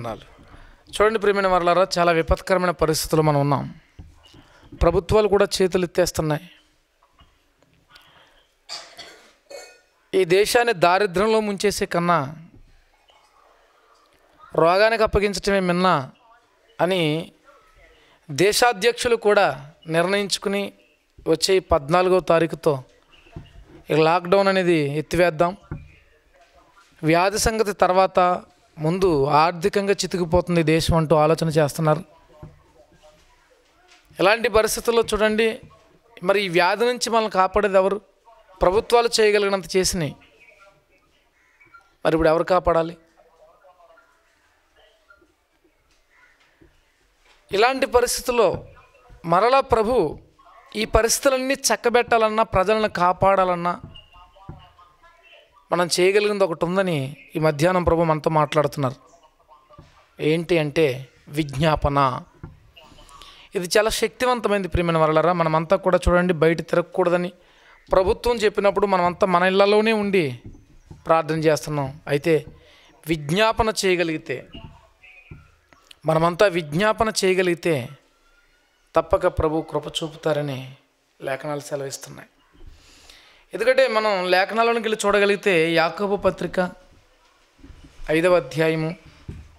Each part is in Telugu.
విత్తనాలు చూడండి ప్రియమైన వర్లారా చాలా విపత్కరమైన పరిస్థితులు మనం ఉన్నాం ప్రభుత్వాలు కూడా చేతులు ఎత్తేస్తున్నాయి ఈ దేశాన్ని దారిద్రంలో ముంచేసే కన్నా రోగానికి అప్పగించటమే మిన్న అని దేశాధ్యక్షులు కూడా నిర్ణయించుకుని వచ్చే పద్నాలుగో తారీఖుతో ఈ లాక్డౌన్ అనేది ఎత్తివేద్దాం వ్యాధి సంగతి తర్వాత ముందు ఆర్థికంగా చితికిపోతుంది దేశం అంటూ ఆలోచన చేస్తున్నారు ఎలాంటి పరిస్థితుల్లో చూడండి మరి ఈ వ్యాధి నుంచి మనల్ని కాపాడేది ఎవరు ప్రభుత్వాలు చేయగలిగినంత చేసినాయి మరి ఇప్పుడు ఎవరు కాపాడాలి ఇలాంటి పరిస్థితుల్లో మరలా ప్రభు ఈ పరిస్థితులన్నీ చక్కబెట్టాలన్నా ప్రజలను కాపాడాలన్నా మనం చేయగలిగింది ఒకటి ఉందని ఈ మధ్యాహ్నం ప్రభు మనతో మాట్లాడుతున్నారు ఏంటి అంటే విజ్ఞాపన ఇది చాలా శక్తివంతమైంది ప్రియమైన వరలరా మనమంతా కూడా చూడండి బయట తిరగకూడదని ప్రభుత్వం చెప్పినప్పుడు మనమంతా మన ఇళ్లలోనే ఉండి ప్రార్థన చేస్తున్నాం అయితే విజ్ఞాపన చేయగలిగితే మనమంతా విజ్ఞాపన చేయగలిగితే తప్పక ప్రభు కృప చూపుతారని లేఖనాలు సెలవిస్తున్నాయి ఎందుకంటే మనం లేఖనాలను వెళ్ళి చూడగలిగితే యాకబు పత్రిక ఐదవ అధ్యాయము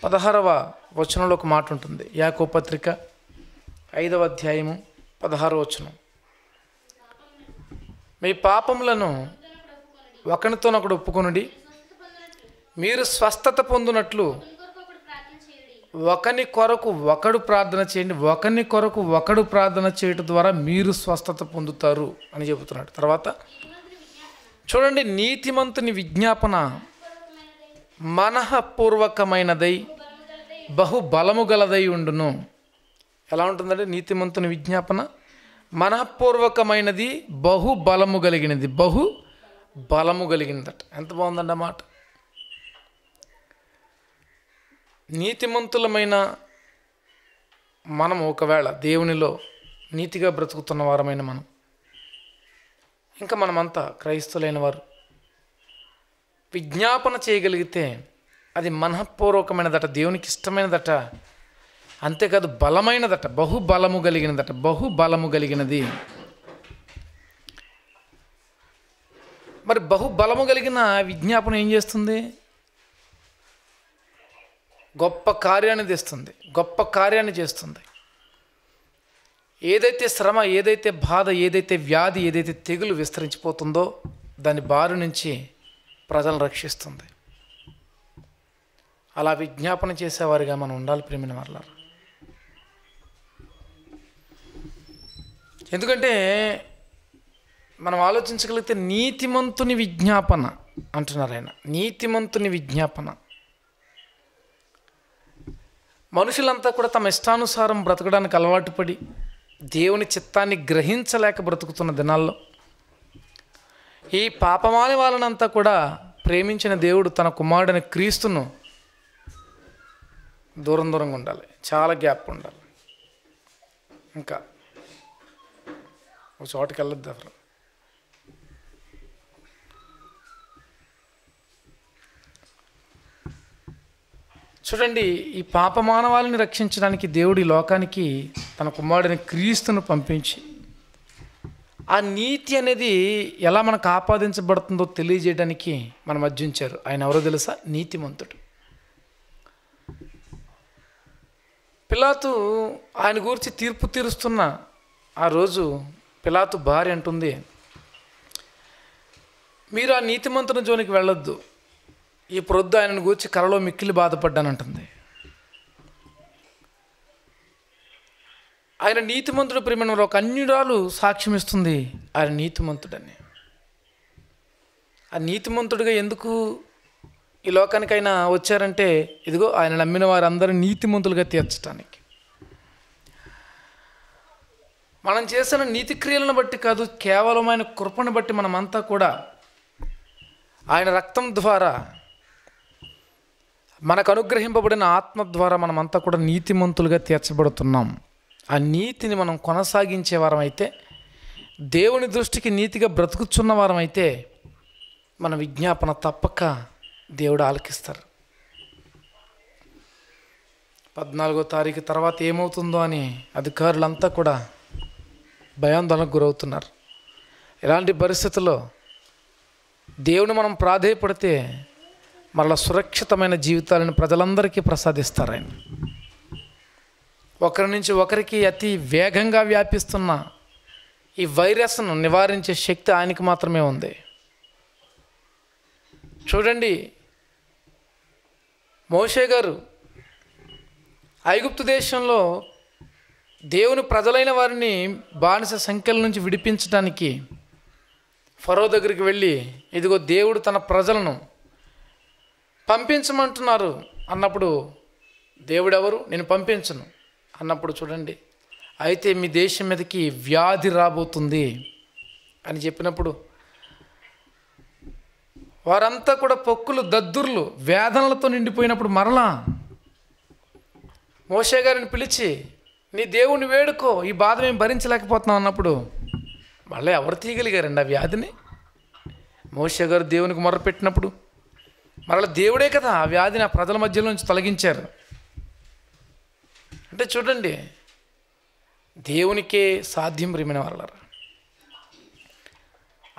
పదహారవ వచనంలో ఒక మాట ఉంటుంది యాకో పత్రిక ఐదవ అధ్యాయము పదహారవ వచనం మీ పాపములను ఒకరితోనొకడు ఒప్పుకొని మీరు స్వస్థత పొందినట్లు ఒకని కొరకు ఒకడు ప్రార్థన చేయండి ఒకని కొరకు ఒకడు ప్రార్థన చేయటం ద్వారా మీరు స్వస్థత పొందుతారు అని చెబుతున్నాడు తర్వాత చూడండి నీతిమంతుని విజ్ఞాపన మనఃపూర్వకమైనదై బహుబలము గలదై ఉండును ఎలా ఉంటుందంటే నీతిమంతుని విజ్ఞాపన మనఃపూర్వకమైనది బహుబలము కలిగినది బహు బలము కలిగినదట ఎంత బాగుందండి మాట నీతిమంతులమైన మనం ఒకవేళ దేవునిలో నీతిగా బ్రతుకుతున్న వారమైన మనం ఇంకా మనమంతా క్రైస్తులైన వారు విజ్ఞాపన చేయగలిగితే అది మనఃపూర్వకమైనదట దేవునికి ఇష్టమైనదట అంతేకాదు బలమైనదట బహుబలము కలిగినదట బహుబలము కలిగినది మరి బహుబలము కలిగిన విజ్ఞాపన ఏం చేస్తుంది గొప్ప కార్యాన్ని తెస్తుంది గొప్ప కార్యాన్ని చేస్తుంది ఏదైతే శ్రమ ఏదైతే బాధ ఏదైతే వ్యాధి ఏదైతే తెగులు విస్తరించిపోతుందో దాని బారి నుంచి ప్రజలను రక్షిస్తుంది అలా విజ్ఞాపన చేసేవారిగా మనం ఉండాలి ప్రేమిన వాళ్ళు ఎందుకంటే మనం ఆలోచించగలిగితే నీతిమంతుని విజ్ఞాపన అంటున్నారు ఆయన నీతిమంతుని విజ్ఞాపన మనుషులంతా కూడా తమ ఇష్టానుసారం బ్రతకడానికి అలవాటు పడి దేవుని చిత్తాన్ని గ్రహించలేక బ్రతుకుతున్న దినాల్లో ఈ పాపమాని వాళ్ళనంతా కూడా ప్రేమించిన దేవుడు తన కుమారుడైన క్రీస్తును దూరం దూరంగా ఉండాలి చాలా గ్యాప్ ఉండాలి ఇంకా ఒక చోటకి వెళ్ళొద్దు చూడండి ఈ పాప మానవాళిని రక్షించడానికి దేవుడి లోకానికి తన కుమారుడిని క్రీస్తును పంపించి ఆ నీతి అనేది ఎలా మనకు ఆపాదించబడుతుందో తెలియజేయడానికి మనం అర్జించారు ఆయన ఎవరో తెలుసా నీతిమంతుడు పిలాతు ఆయన గురించి తీర్పు తీరుస్తున్న ఆ రోజు పిలాతు భార్య అంటుంది మీరు ఆ నీతిమంతుని జోనికి వెళ్ళొద్దు ఈ ప్రొద్దు ఆయనను గూర్చి కలలో మిక్కిలి బాధపడ్డానంటుంది ఆయన నీతిమంతుడు ప్రేమను ఒక అన్యురాలు సాక్ష్యం ఇస్తుంది ఆయన నీతిమంతుడని ఆ నీతిమంతుడిగా ఎందుకు ఈ లోకానికైనా వచ్చారంటే ఇదిగో ఆయన నమ్మిన వారందరూ నీతిమంతులుగా తీర్చడానికి మనం చేసిన నీతిక్రియలను బట్టి కాదు కేవలం ఆయన కృపను బట్టి మనమంతా కూడా ఆయన రక్తం ద్వారా మనకు అనుగ్రహింపబడిన ఆత్మ ద్వారా మనమంతా కూడా నీతిమంతులుగా తీర్చబడుతున్నాం ఆ నీతిని మనం కొనసాగించే వారమైతే దేవుని దృష్టికి నీతిగా బ్రతుకుతున్న వారమైతే మన విజ్ఞాపన తప్పక దేవుడు ఆలకిస్తారు పద్నాలుగో తారీఖు తర్వాత ఏమవుతుందో అని అధికారులంతా కూడా భయాందోళనకు గురవుతున్నారు ఇలాంటి పరిస్థితుల్లో దేవుని మనం ప్రాధేయపడితే మరలా సురక్షితమైన జీవితాలను ప్రజలందరికీ ప్రసాదిస్తారు ఆయన ఒకరి నుంచి ఒకరికి అతి వేగంగా వ్యాపిస్తున్న ఈ వైరస్ను నివారించే శక్తి ఆయనకి మాత్రమే ఉంది చూడండి మోషే గారు ఐగుప్తు దేశంలో దేవుని ప్రజలైన వారిని బానిస సంఖ్యల నుంచి విడిపించడానికి ఫరో దగ్గరికి వెళ్ళి ఇదిగో దేవుడు తన ప్రజలను పంపించమంటున్నారు అన్నప్పుడు దేవుడెవరు నేను పంపించను అన్నప్పుడు చూడండి అయితే మీ దేశం మీదకి వ్యాధి రాబోతుంది అని చెప్పినప్పుడు వారంతా కూడా పొక్కులు దద్దుర్లు వేదనలతో నిండిపోయినప్పుడు మరలా మోషే గారిని పిలిచి నీ దేవుని వేడుకో ఈ బాధ మేము భరించలేకపోతున్నాం అన్నప్పుడు మళ్ళీ ఎవరు తీయగలిగారండి ఆ వ్యాధిని మోషే గారు దేవునికి మొరపెట్టినప్పుడు మరల దేవుడే కదా ఆ వ్యాధిని ఆ ప్రజల మధ్యలో నుంచి తొలగించారు అంటే చూడండి దేవునికే సాధ్యం రిమిన వాళ్ళ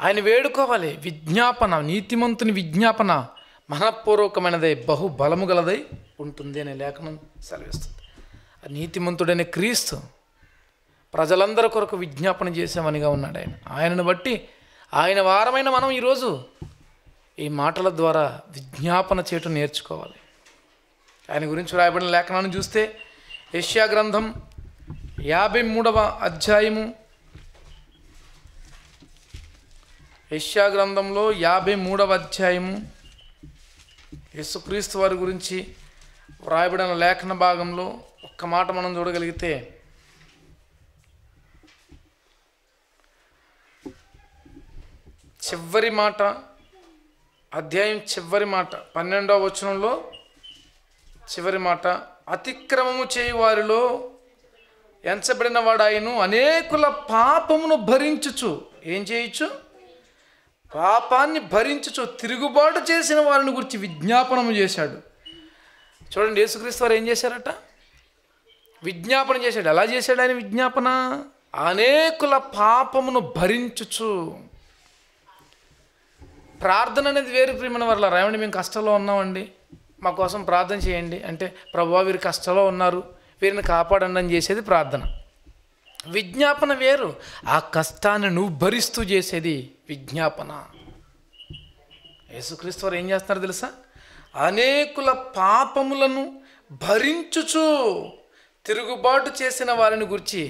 ఆయన వేడుకోవాలి విజ్ఞాపన నీతిమంతుని విజ్ఞాపన మనపూర్వకమైనదై బహు బలము గలదై ఉంటుంది అనే లేఖనం సెలవిస్తుంది ఆ నీతిమంతుడైన క్రీస్తు ప్రజలందరి కొరకు విజ్ఞాపన చేసేవనిగా ఉన్నాడు ఆయన ఆయనను బట్టి ఆయన వారమైన మనం ఈరోజు ఈ మాటల ద్వారా విజ్ఞాపన చేయటం నేర్చుకోవాలి ఆయన గురించి రాయబడిన లేఖనాన్ని చూస్తే ఏషియా గ్రంథం యాభై మూడవ అధ్యాయము ఏషియా గ్రంథంలో యాభై మూడవ అధ్యాయము యేసుక్రీస్తు వారి గురించి వ్రాయబడిన లేఖన భాగంలో ఒక్క మాట మనం చూడగలిగితే చివరి మాట అధ్యాయం చివరి మాట పన్నెండవ వచనంలో చివరి మాట అతిక్రమము చేయు వారిలో ఎంచబడిన వాడాయను అనేకుల పాపమును భరించుచు ఏం చేయొచ్చు పాపాన్ని భరించుచు తిరుగుబాటు చేసిన వారిని గురించి విజ్ఞాపనము చేశాడు చూడండి యేసుక్రీస్తు వారు ఏం చేశారట విజ్ఞాపన చేశాడు ఎలా చేశాడు ఆయన విజ్ఞాపన అనేకుల పాపమును భరించుచు ప్రార్థన అనేది వేరు ప్రేమను వల్ల రావండి మేము కష్టంలో ఉన్నామండి మా కోసం ప్రార్థన చేయండి అంటే ప్రభు వీరు కష్టంలో ఉన్నారు వీరిని కాపాడండి అని చేసేది ప్రార్థన విజ్ఞాపన వేరు ఆ కష్టాన్ని నువ్వు భరిస్తూ చేసేది విజ్ఞాపన యేసుక్రీస్తు వారు ఏం చేస్తున్నారు తెలుసా అనేకుల పాపములను భరించుచు తిరుగుబాటు చేసిన వారిని గురించి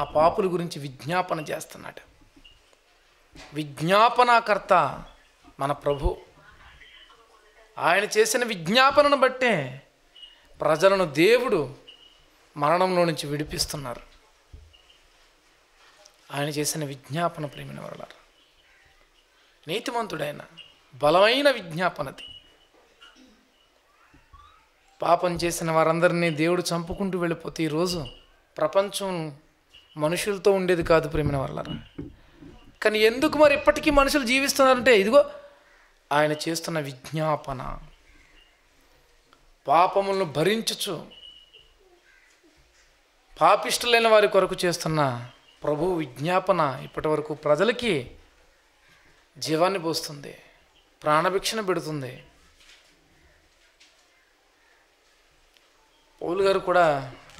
ఆ పాపుల గురించి విజ్ఞాపన చేస్తున్నాడు విజ్ఞాపనకర్త మన ప్రభు ఆయన చేసిన విజ్ఞాపనను బట్టే ప్రజలను దేవుడు మరణంలో నుంచి విడిపిస్తున్నారు ఆయన చేసిన విజ్ఞాపన ప్రేమిన వరలారు నీతిమంతుడైన బలమైన విజ్ఞాపనది పాపం చేసిన వారందరినీ దేవుడు చంపుకుంటూ వెళ్ళిపోతే ఈరోజు ప్రపంచం మనుషులతో ఉండేది కాదు ప్రేమిన వరలారు కానీ ఎందుకు మరి ఇప్పటికీ మనుషులు జీవిస్తున్నారంటే ఇదిగో ఆయన చేస్తున్న విజ్ఞాపన పాపములను భరించచ్చు పాపిష్టలైన వారి కొరకు చేస్తున్న ప్రభు విజ్ఞాపన ఇప్పటి వరకు ప్రజలకి జీవాన్ని పోస్తుంది ప్రాణభిక్షణ పెడుతుంది పౌలు గారు కూడా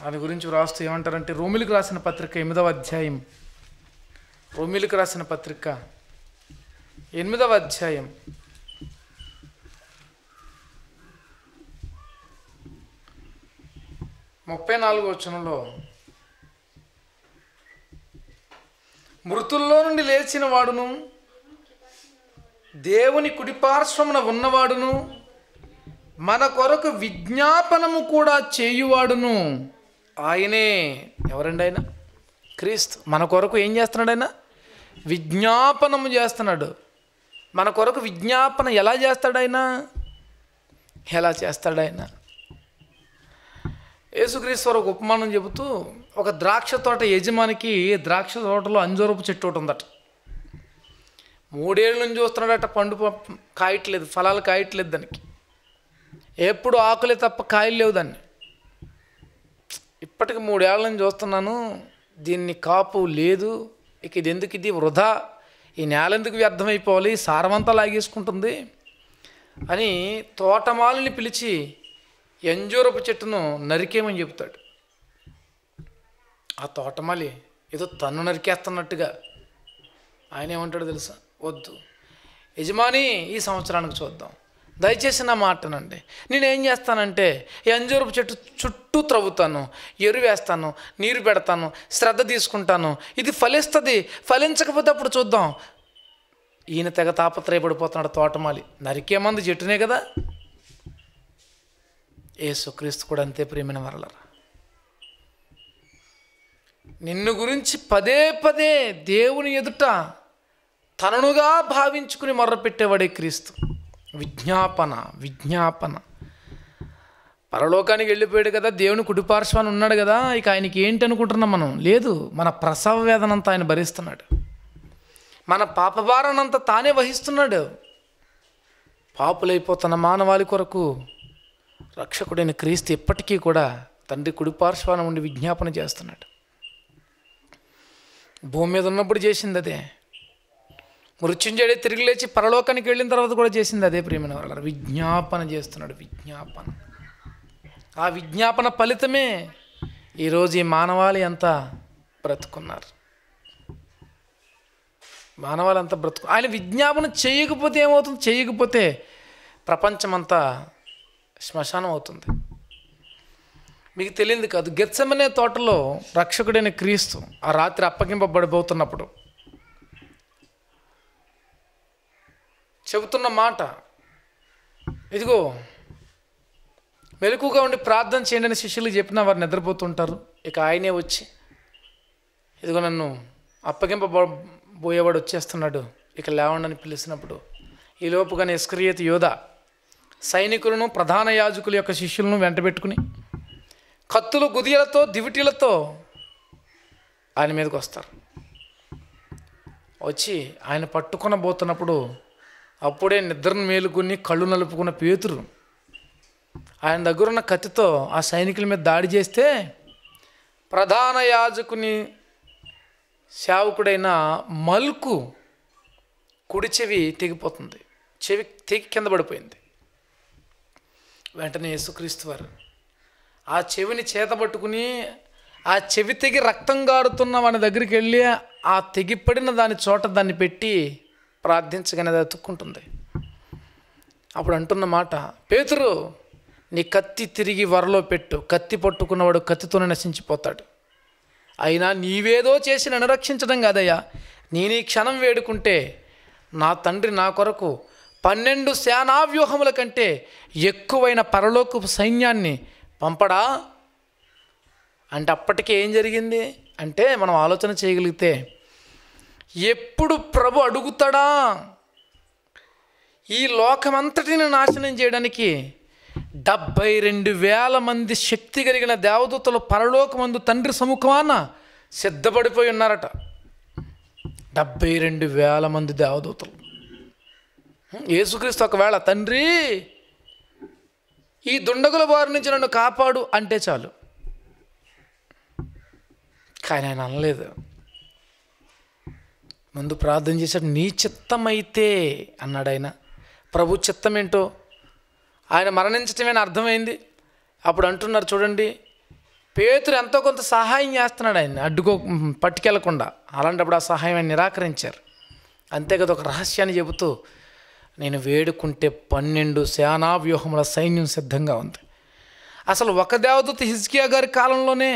దాని గురించి వ్రాస్తూ ఏమంటారంటే రోమిలికి రాసిన పత్రిక ఎనిమిదవ అధ్యాయం రోమిలికి రాసిన పత్రిక ఎనిమిదవ అధ్యాయం ముప్పై నాలుగో వచనంలో మృతుల్లో నుండి లేచిన వాడును దేవుని కుడిపార్శ్వమున ఉన్నవాడును మన కొరకు విజ్ఞాపనము కూడా చేయువాడును ఆయనే ఎవరండి ఆయన క్రీస్తు మన కొరకు ఏం చేస్తున్నాడు ఆయన విజ్ఞాపనము చేస్తున్నాడు మన కొరకు విజ్ఞాపన ఎలా చేస్తాడు ఆయన ఎలా చేస్తాడు ఆయన యేసుక్రీశ్వర ఒక ఉపమానం చెబుతూ ఒక ద్రాక్ష తోట యజమానికి ద్రాక్ష తోటలో అంజూరపు చెట్టు ఒకటి ఉందట మూడేళ్ళ నుంచి వస్తున్నాడట పండు కాయట్లేదు ఫలాలు కాయట్లేదు దానికి ఎప్పుడు ఆకులే తప్ప కాయలు లేవు దాన్ని ఇప్పటికి మూడేళ్ళ నుంచి చూస్తున్నాను దీన్ని కాపు లేదు ఇక ఇది ఎందుకు ఇది వృధా ఈ నేల ఎందుకు వ్యర్థమైపోవాలి సారవంతా లాగేసుకుంటుంది అని తోటమాలిని పిలిచి ఎంజూరపు చెట్టును నరికేమని చెప్తాడు ఆ తోటమాలి ఏదో తన్ను నరికేస్తున్నట్టుగా ఆయన ఏమంటాడు తెలుసా వద్దు యజమాని ఈ సంవత్సరానికి చూద్దాం దయచేసి నా మాటనండి నేనేం చేస్తానంటే ఈ అంజూరపు చెట్టు చుట్టూ త్రవ్వుతాను ఎరువు వేస్తాను నీరు పెడతాను శ్రద్ధ తీసుకుంటాను ఇది ఫలిస్తుంది ఫలించకపోతే అప్పుడు చూద్దాం ఈయన తెగ తాపత్రయపడిపోతున్నాడు తోటమాలి నరికేమంది చెట్టునే కదా ఏసుక్రీస్తు కూడా అంతే ప్రేమైన వరలరా నిన్ను గురించి పదే పదే దేవుని ఎదుట తననుగా భావించుకుని మొర్రపెట్టేవాడే క్రీస్తు విజ్ఞాపన విజ్ఞాపన పరలోకానికి వెళ్ళిపోయాడు కదా దేవుని కుడిపార్శ్వాన్ని ఉన్నాడు కదా ఇక ఆయనకి ఏంటి అనుకుంటున్నాం మనం లేదు మన ప్రసవ వేదనంతా ఆయన భరిస్తున్నాడు మన పాపభారనంతా తానే వహిస్తున్నాడు పాపులైపోతున్న మానవాళి కొరకు రక్షకుడైన క్రీస్తు ఇప్పటికీ కూడా తండ్రి కుడి పార్శ్వాన ఉండి విజ్ఞాపన చేస్తున్నాడు భూమి మీద ఉన్నప్పుడు చేసింది అదే మృత్యుంజడే తిరిగి లేచి పరలోకానికి వెళ్ళిన తర్వాత కూడా చేసింది అదే ప్రేమైన వాళ్ళ విజ్ఞాపన చేస్తున్నాడు విజ్ఞాపన ఆ విజ్ఞాపన ఫలితమే ఈరోజు ఈ మానవాళి అంతా బ్రతుకున్నారు మానవాళి అంత బ్రతుకు ఆయన విజ్ఞాపన చేయకపోతే ఏమవుతుంది చేయకపోతే ప్రపంచమంతా శ్మశానం అవుతుంది మీకు తెలియదు కాదు గెచ్చమనే తోటలో రక్షకుడైన క్రీస్తు ఆ రాత్రి అప్పగింపబడిపోతున్నప్పుడు చెబుతున్న మాట ఇదిగో మెలకుగా ఉండి ప్రార్థన చేయండి అని శిష్యులు చెప్పినా వారు నిద్రపోతుంటారు ఇక ఆయనే వచ్చి ఇదిగో నన్ను అప్పగింపబోయేవాడు వచ్చేస్తున్నాడు ఇక లేవండి అని పిలిచినప్పుడు ఈ లోపుగానే ఇస్క్రియత యోధ సైనికులను ప్రధాన యాజకుల యొక్క శిష్యులను వెంటబెట్టుకుని కత్తులు గుదియలతో దివిటీలతో ఆయన మీదకి వస్తారు వచ్చి ఆయన పట్టుకున్న పోతున్నప్పుడు అప్పుడే నిద్రను మేలుకుని కళ్ళు నలుపుకున్న పేతురు ఆయన దగ్గరున్న కత్తితో ఆ సైనికుల మీద దాడి చేస్తే ప్రధాన యాజకుని సేవకుడైన మల్కు కుడి చెవి తెగిపోతుంది చెవి తెగి కింద పడిపోయింది వెంటనే యేసుక్రీస్తు వారు ఆ చెవిని చేతబట్టుకుని ఆ చెవి తెగి రక్తం గారుతున్న వాడి దగ్గరికి వెళ్ళి ఆ తెగిపడిన దాని చోట దాన్ని పెట్టి ప్రార్థించగానే అది అతుక్కుంటుంది అప్పుడు అంటున్న మాట పేతురు నీ కత్తి తిరిగి వరలో పెట్టు కత్తి పట్టుకున్నవాడు కత్తితోనే నశించిపోతాడు అయినా నీవేదో చేసి నన్ను రక్షించడం కాదయ్యా నేను ఈ క్షణం వేడుకుంటే నా తండ్రి నా కొరకు పన్నెండు సేనావ్యూహముల కంటే ఎక్కువైన పరలోకపు సైన్యాన్ని పంపడా అంటే అప్పటికే ఏం జరిగింది అంటే మనం ఆలోచన చేయగలిగితే ఎప్పుడు ప్రభు అడుగుతాడా ఈ లోకమంతటిని నాశనం చేయడానికి డెబ్భై రెండు వేల మంది శక్తి కలిగిన దేవదూతలు పరలోకమందు తండ్రి సముఖమాన సిద్ధపడిపోయి ఉన్నారట డెబ్భై రెండు వేల మంది దేవదూతలు యేసుక్రీస్తు ఒకవేళ తండ్రి ఈ దుండగుల వారి నుంచి నన్ను కాపాడు అంటే చాలు కానీ ఆయన అనలేదు ముందు ప్రార్థన చేశాడు నీ చిత్తమైతే అన్నాడు ఆయన ప్రభు చిత్తం ఏంటో ఆయన మరణించటమే అర్థమైంది అప్పుడు అంటున్నారు చూడండి పేతురు ఎంతో కొంత సహాయం చేస్తున్నాడు ఆయన అడ్డుకో పట్టుకెళ్లకుండా అలాంటప్పుడు ఆ సహాయం ఆయన నిరాకరించారు అంతే కదా ఒక రహస్యాన్ని చెబుతూ నేను వేడుకుంటే పన్నెండు సేనా వ్యూహముల సైన్యం సిద్ధంగా ఉంది అసలు ఒక దేవదూత హిజ్కియా గారి కాలంలోనే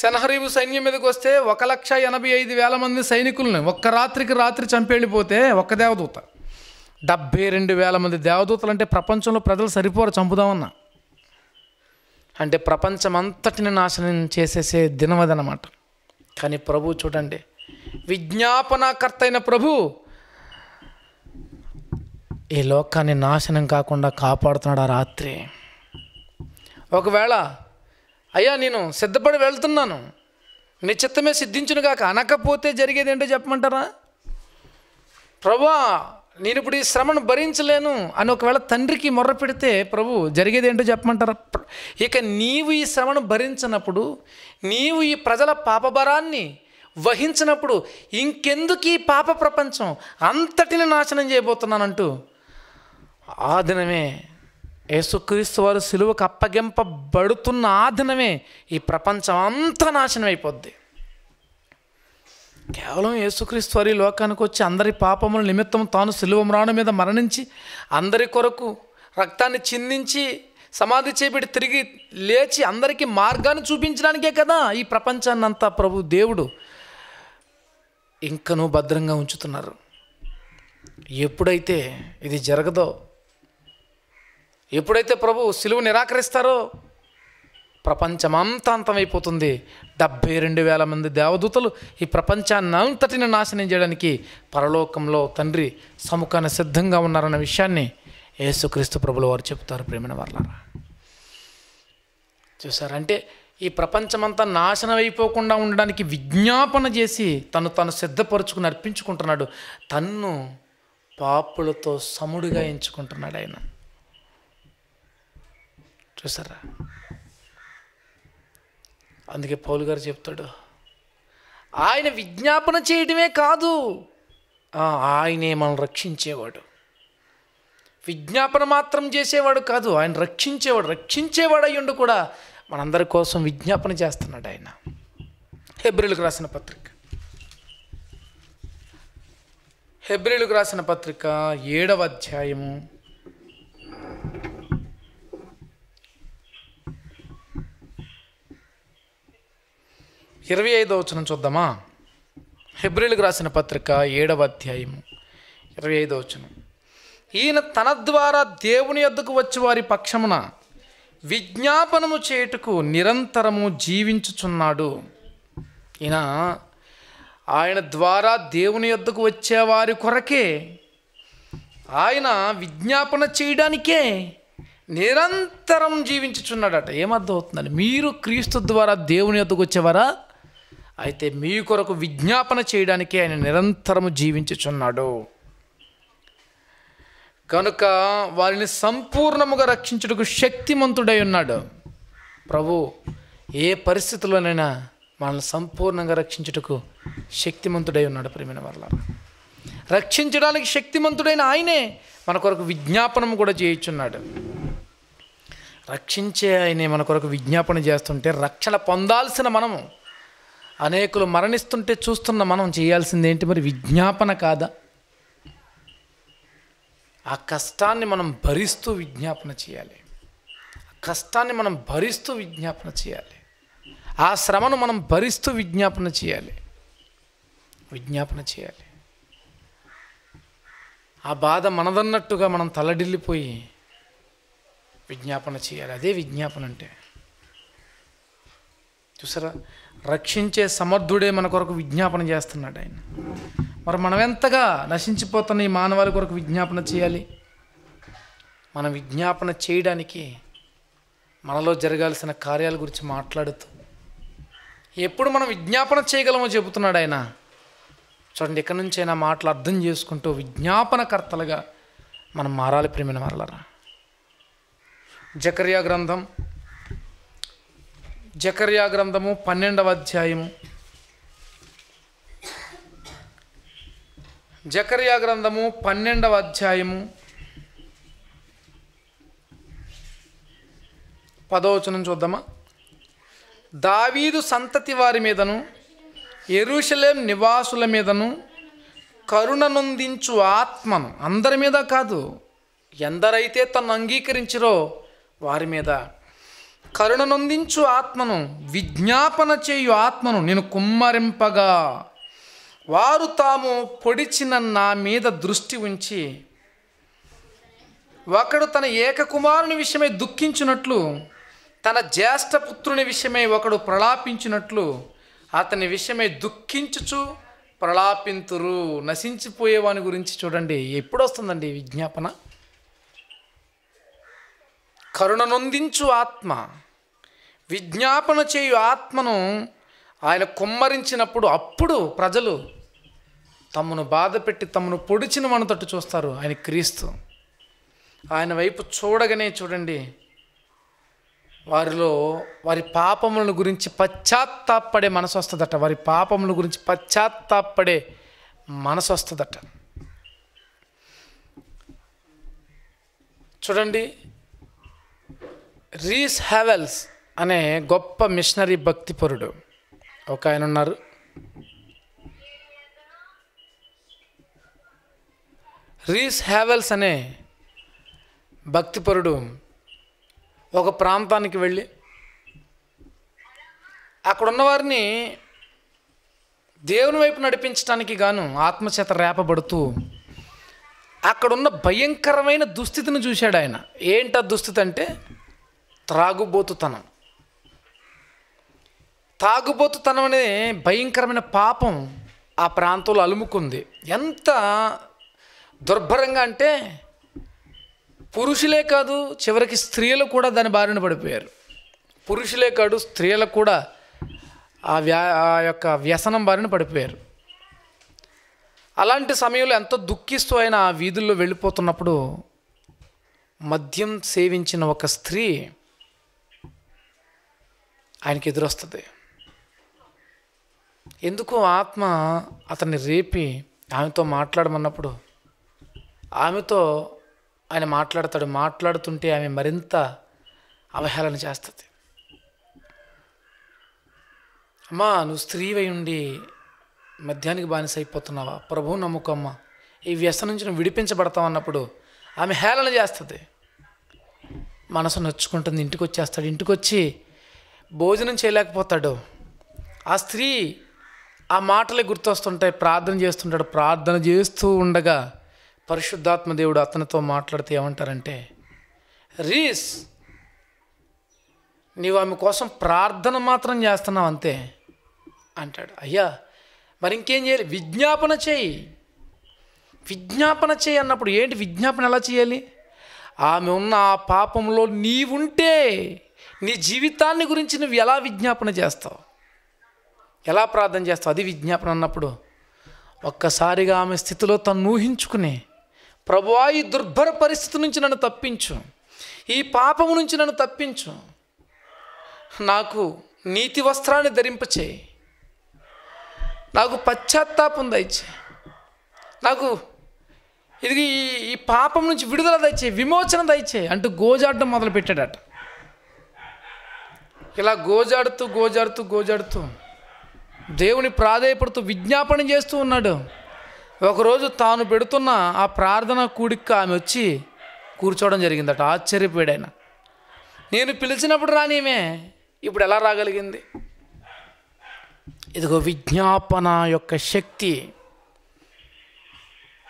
సెనహరీబు సైన్యం మీదకి వస్తే ఒక లక్ష ఎనభై ఐదు వేల మంది సైనికులను ఒక్క రాత్రికి రాత్రి చంపేళ్ళిపోతే ఒక్క దేవదూత డెబ్బై రెండు వేల మంది దేవదూతలు అంటే ప్రపంచంలో ప్రజలు సరిపోరు చంపుదామన్నా అంటే ప్రపంచమంతటిని నాశనం చేసేసే దినమదనమాట కానీ ప్రభు చూడండి విజ్ఞాపనకర్త అయిన ప్రభు ఈ లోకాన్ని నాశనం కాకుండా కాపాడుతున్నాడు ఆ రాత్రి ఒకవేళ అయ్యా నేను సిద్ధపడి వెళ్తున్నాను నిశ్చిత్తమే సిద్ధించునుగాక అనకపోతే జరిగేది ఏంటో చెప్పమంటారా ప్రభా నేను ఇప్పుడు ఈ శ్రమను భరించలేను అని ఒకవేళ తండ్రికి మొర్ర పెడితే ప్రభు జరిగేది ఏంటో చెప్పమంటారా ఇక నీవు ఈ శ్రమను భరించినప్పుడు నీవు ఈ ప్రజల పాపభరాన్ని వహించినప్పుడు ఇంకెందుకు ఈ పాప ప్రపంచం అంతటిని నాశనం చేయబోతున్నానంటూ ఆ దినమే యేసుక్రీస్తు వారు సిలువకు అప్పగింపబడుతున్న ఆ దినమే ఈ ప్రపంచం అంతా నాశనం అయిపోద్ది కేవలం యేసుక్రీస్తు వారి లోకానికి వచ్చి అందరి పాపముల నిమిత్తం తాను సిలువ మ్రాణం మీద మరణించి అందరి కొరకు రక్తాన్ని చిందించి సమాధి చేపెట్టి తిరిగి లేచి అందరికీ మార్గాన్ని చూపించడానికే కదా ఈ ప్రపంచాన్ని అంతా ప్రభు దేవుడు ఇంకనూ భద్రంగా ఉంచుతున్నారు ఎప్పుడైతే ఇది జరగదో ఎప్పుడైతే ప్రభు సిలువు నిరాకరిస్తారో ప్రపంచమంతా అంతమైపోతుంది డెబ్భై రెండు వేల మంది దేవదూతలు ఈ ప్రపంచాన్ని అంతటిని నాశనం చేయడానికి పరలోకంలో తండ్రి సముఖాన్ని సిద్ధంగా ఉన్నారన్న విషయాన్ని యేసుక్రీస్తు ప్రభులు వారు చెప్తారు ప్రేమణ వర్లారా చూసారంటే ఈ ప్రపంచమంతా నాశనం అయిపోకుండా ఉండడానికి విజ్ఞాపన చేసి తను తను సిద్ధపరుచుకుని అర్పించుకుంటున్నాడు తన్ను పాపులతో సముడిగా ఎంచుకుంటున్నాడు ఆయన చూసారా అందుకే పౌలు గారు చెప్తాడు ఆయన విజ్ఞాపన చేయడమే కాదు ఆయనే మనం రక్షించేవాడు విజ్ఞాపన మాత్రం చేసేవాడు కాదు ఆయన రక్షించేవాడు రక్షించేవాడు అయ్యుండు కూడా మనందరి కోసం విజ్ఞాపన చేస్తున్నాడు ఆయన హెబ్రిల్కు రాసిన పత్రిక హెబ్రిల్కు రాసిన పత్రిక ఏడవ అధ్యాయము ఇరవై ఐదో వచనం చూద్దామా హెబ్రిల్కి రాసిన పత్రిక ఏడవ అధ్యాయము ఇరవై ఐదో వచనం ఈయన తన ద్వారా దేవుని యొద్దకు వచ్చి వారి పక్షమున విజ్ఞాపనము చేయుటకు నిరంతరము జీవించుచున్నాడు ఈయన ఆయన ద్వారా దేవుని యొద్దకు వచ్చేవారి కొరకే ఆయన విజ్ఞాపన చేయడానికే నిరంతరం జీవించుచున్నాడట ఏమర్థం అవుతుందండి మీరు క్రీస్తు ద్వారా దేవుని వద్దకు వచ్చేవారా అయితే మీ కొరకు విజ్ఞాపన చేయడానికి ఆయన నిరంతరము జీవించుచున్నాడు కనుక వారిని సంపూర్ణముగా రక్షించుటకు శక్తిమంతుడై ఉన్నాడు ప్రభు ఏ పరిస్థితుల్లోనైనా మనల్ని సంపూర్ణంగా రక్షించుటకు శక్తిమంతుడై ఉన్నాడు ప్రేమైన వాళ్ళ రక్షించడానికి శక్తిమంతుడైన ఆయనే మన కొరకు విజ్ఞాపనము కూడా చేయించున్నాడు రక్షించే ఆయనే మన కొరకు విజ్ఞాపన చేస్తుంటే రక్షణ పొందాల్సిన మనము అనేకులు మరణిస్తుంటే చూస్తున్న మనం చేయాల్సింది ఏంటి మరి విజ్ఞాపన కాదా ఆ కష్టాన్ని మనం భరిస్తూ విజ్ఞాపన చేయాలి కష్టాన్ని మనం భరిస్తూ విజ్ఞాపన చేయాలి ఆ శ్రమను మనం భరిస్తూ విజ్ఞాపన చేయాలి విజ్ఞాపన చేయాలి ఆ బాధ మనదన్నట్టుగా మనం తలడిల్లిపోయి విజ్ఞాపన చేయాలి అదే విజ్ఞాపన అంటే చూసారా రక్షించే సమర్థుడే మన కొరకు విజ్ఞాపన చేస్తున్నాడు ఆయన మరి మనం ఎంతగా నశించిపోతున్న ఈ మానవాళి కొరకు విజ్ఞాపన చేయాలి మనం విజ్ఞాపన చేయడానికి మనలో జరగాల్సిన కార్యాల గురించి మాట్లాడుతూ ఎప్పుడు మనం విజ్ఞాపన చేయగలమో చెబుతున్నాడు ఆయన చూడండి ఎక్కడి నుంచి అయినా మాటలు అర్థం చేసుకుంటూ విజ్ఞాపనకర్తలుగా మనం మారాలి ప్రేమిన మరలరా జకర్యా గ్రంథం జకర్యా గ్రంథము పన్నెండవ అధ్యాయము జకర్యా గ్రంథము పన్నెండవ అధ్యాయము పదవచనం చూద్దామా దావీదు సంతతి వారి మీదను ఎరుషలేం నివాసుల మీదను కరుణనుందించు ఆత్మను అందరి మీద కాదు ఎందరైతే తను అంగీకరించరో వారి మీద కరుణనొందించు ఆత్మను విజ్ఞాపన చేయు ఆత్మను నేను కుమ్మరింపగా వారు తాము పొడిచిన నా మీద దృష్టి ఉంచి ఒకడు తన ఏకకుమారుని విషయమై దుఃఖించినట్లు తన జ్యేష్ఠ పుత్రుని విషయమై ఒకడు ప్రలాపించినట్లు అతని విషయమై దుఃఖించుచు ప్రలాపింతురు నశించిపోయేవాని గురించి చూడండి ఎప్పుడొస్తుందండి విజ్ఞాపన కరుణ నొందించు ఆత్మ విజ్ఞాపన చేయు ఆత్మను ఆయన కుమ్మరించినప్పుడు అప్పుడు ప్రజలు తమను బాధపెట్టి తమను పొడిచిన మనతట్టు చూస్తారు ఆయన క్రీస్తు ఆయన వైపు చూడగానే చూడండి వారిలో వారి పాపములను గురించి పశ్చాత్తాపడే మనసు వస్తుందట వారి పాపముల గురించి పశ్చాత్తాపడే మనసు వస్తుందట చూడండి రీస్ హ్యావెల్స్ అనే గొప్ప మిషనరీ భక్తిపరుడు ఒక ఆయన ఉన్నారు రీస్ హ్యావెల్స్ అనే భక్తిపరుడు ఒక ప్రాంతానికి వెళ్ళి అక్కడ ఉన్నవారిని దేవుని వైపు నడిపించడానికి గాను ఆత్మచేత రేపబడుతూ అక్కడున్న భయంకరమైన దుస్థితిని చూశాడు ఆయన ఏంటా దుస్థితి అంటే త్రాగుబోతుతనం తాగుబోతుతనం అనే భయంకరమైన పాపం ఆ ప్రాంతంలో అలుముకుంది ఎంత దుర్భరంగా అంటే పురుషులే కాదు చివరికి స్త్రీలు కూడా దాని బారిన పడిపోయారు పురుషులే కాదు స్త్రీలకు కూడా ఆ వ్యా ఆ యొక్క వ్యసనం బారిన పడిపోయారు అలాంటి సమయంలో ఎంతో దుఃఖిస్తూ ఆయన ఆ వీధుల్లో వెళ్ళిపోతున్నప్పుడు మద్యం సేవించిన ఒక స్త్రీ ఆయనకి ఎదురొస్తుంది ఎందుకో ఆత్మ అతన్ని రేపి ఆమెతో మాట్లాడమన్నప్పుడు ఆమెతో ఆయన మాట్లాడతాడు మాట్లాడుతుంటే ఆమె మరింత అవహేళన చేస్తుంది అమ్మా నువ్వు స్త్రీవై ఉండి మధ్యానికి బానిస అయిపోతున్నావా ప్రభువు నమ్ముకోమ్మా ఈ వ్యసనం నుంచి నువ్వు విడిపించబడతావు అన్నప్పుడు ఆమె హేళన చేస్తుంది మనసు నొచ్చుకుంటుంది ఇంటికి వచ్చేస్తాడు ఇంటికి వచ్చి భోజనం చేయలేకపోతాడు ఆ స్త్రీ ఆ మాటలే గుర్తొస్తుంటాయి ప్రార్థన చేస్తుంటాడు ప్రార్థన చేస్తూ ఉండగా పరిశుద్ధాత్మ దేవుడు అతనితో మాట్లాడితే ఏమంటారంటే రీస్ నీవు ఆమె కోసం ప్రార్థన మాత్రం చేస్తున్నావు అంతే అంటాడు అయ్యా మరి ఇంకేం చేయాలి విజ్ఞాపన చేయి విజ్ఞాపన చేయి అన్నప్పుడు ఏంటి విజ్ఞాపన ఎలా చేయాలి ఆమె ఉన్న ఆ పాపంలో నీవుంటే నీ జీవితాన్ని గురించి నువ్వు ఎలా విజ్ఞాపన చేస్తావు ఎలా ప్రార్థన చేస్తావు అది విజ్ఞాపన అన్నప్పుడు ఒక్కసారిగా ఆమె స్థితిలో తను ఊహించుకుని ప్రభువా ఈ దుర్భర పరిస్థితి నుంచి నన్ను తప్పించు ఈ పాపము నుంచి నన్ను తప్పించు నాకు నీతి వస్త్రాన్ని ధరింపచేయి నాకు పశ్చాత్తాపం దయచే నాకు ఇది ఈ పాపం నుంచి విడుదల దయచే విమోచన దయచే అంటూ గోజాడడం మొదలుపెట్టాడట ఇలా గోజాడుతూ గోజాడుతూ గోజాడుతూ దేవుని ప్రాధాయపడుతూ విజ్ఞాపన చేస్తూ ఉన్నాడు ఒకరోజు తాను పెడుతున్న ఆ ప్రార్థన కూడికి ఆమె వచ్చి కూర్చోవడం జరిగిందట ఆశ్చర్యపోయాడు నేను పిలిచినప్పుడు రానిమే ఇప్పుడు ఎలా రాగలిగింది ఇదిగో విజ్ఞాపన యొక్క శక్తి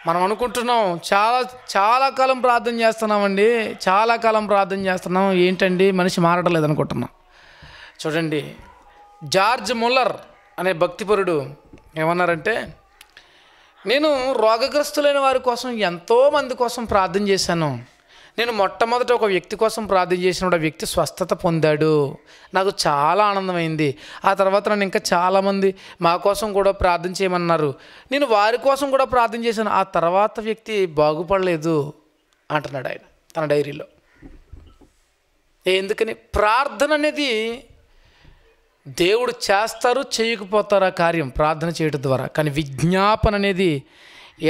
మనం అనుకుంటున్నాం చాలా చాలా కాలం ప్రార్థన చేస్తున్నామండి చాలా కాలం ప్రార్థన చేస్తున్నాం ఏంటండి మనిషి మారడం లేదనుకుంటున్నాం చూడండి జార్జ్ ముల్లర్ అనే భక్తిపరుడు ఏమన్నారంటే నేను రోగగ్రస్తులైన వారి కోసం ఎంతోమంది కోసం ప్రార్థన చేశాను నేను మొట్టమొదట ఒక వ్యక్తి కోసం ప్రార్థన చేసినప్పుడు ఆ వ్యక్తి స్వస్థత పొందాడు నాకు చాలా ఆనందమైంది ఆ తర్వాత నన్ను ఇంకా చాలామంది మా కోసం కూడా ప్రార్థన చేయమన్నారు నేను వారి కోసం కూడా ప్రార్థన చేశాను ఆ తర్వాత వ్యక్తి బాగుపడలేదు అంటున్నాడు ఆయన తన డైరీలో ఎందుకని ప్రార్థన అనేది దేవుడు చేస్తారు చేయకపోతారా కార్యం ప్రార్థన చేయటం ద్వారా కానీ విజ్ఞాపన అనేది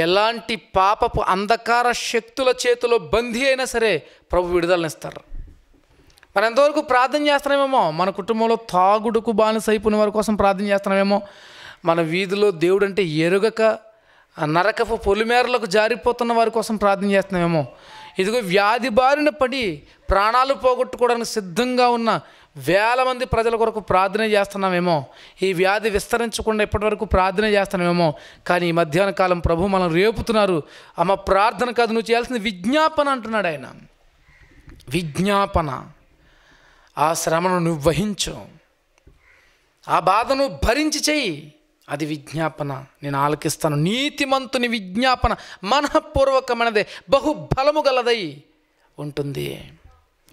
ఎలాంటి పాపపు అంధకార శక్తుల చేతిలో బందీ అయినా సరే ప్రభు విడుదలనిస్తారు మనం ఎంతవరకు ప్రార్థన చేస్తున్నామేమో మన కుటుంబంలో తాగుడుకు అయిపోయిన వారి కోసం ప్రార్థన చేస్తున్నామేమో మన వీధిలో దేవుడు అంటే ఎరుగక నరకపు పొలిమేరలకు జారిపోతున్న వారి కోసం ప్రార్థన చేస్తున్నామేమో ఇదిగో వ్యాధి బారిన పడి ప్రాణాలు పోగొట్టుకోవడానికి సిద్ధంగా ఉన్న వేల మంది ప్రజల కొరకు ప్రార్థన చేస్తున్నామేమో ఈ వ్యాధి విస్తరించకుండా ఇప్పటివరకు ప్రార్థన చేస్తున్నామేమో కానీ ఈ మధ్యాహ్న కాలం ప్రభు మనం రేపుతున్నారు అమ్మ ప్రార్థన కాదు నువ్వు చేయాల్సింది విజ్ఞాపన అంటున్నాడు ఆయన విజ్ఞాపన ఆ శ్రమను నువ్వు వహించు ఆ బాధను భరించి చెయ్యి అది విజ్ఞాపన నేను ఆలకిస్తాను నీతిమంతుని విజ్ఞాపన మనఃపూర్వకమైనదే బహుబలము గలదై ఉంటుంది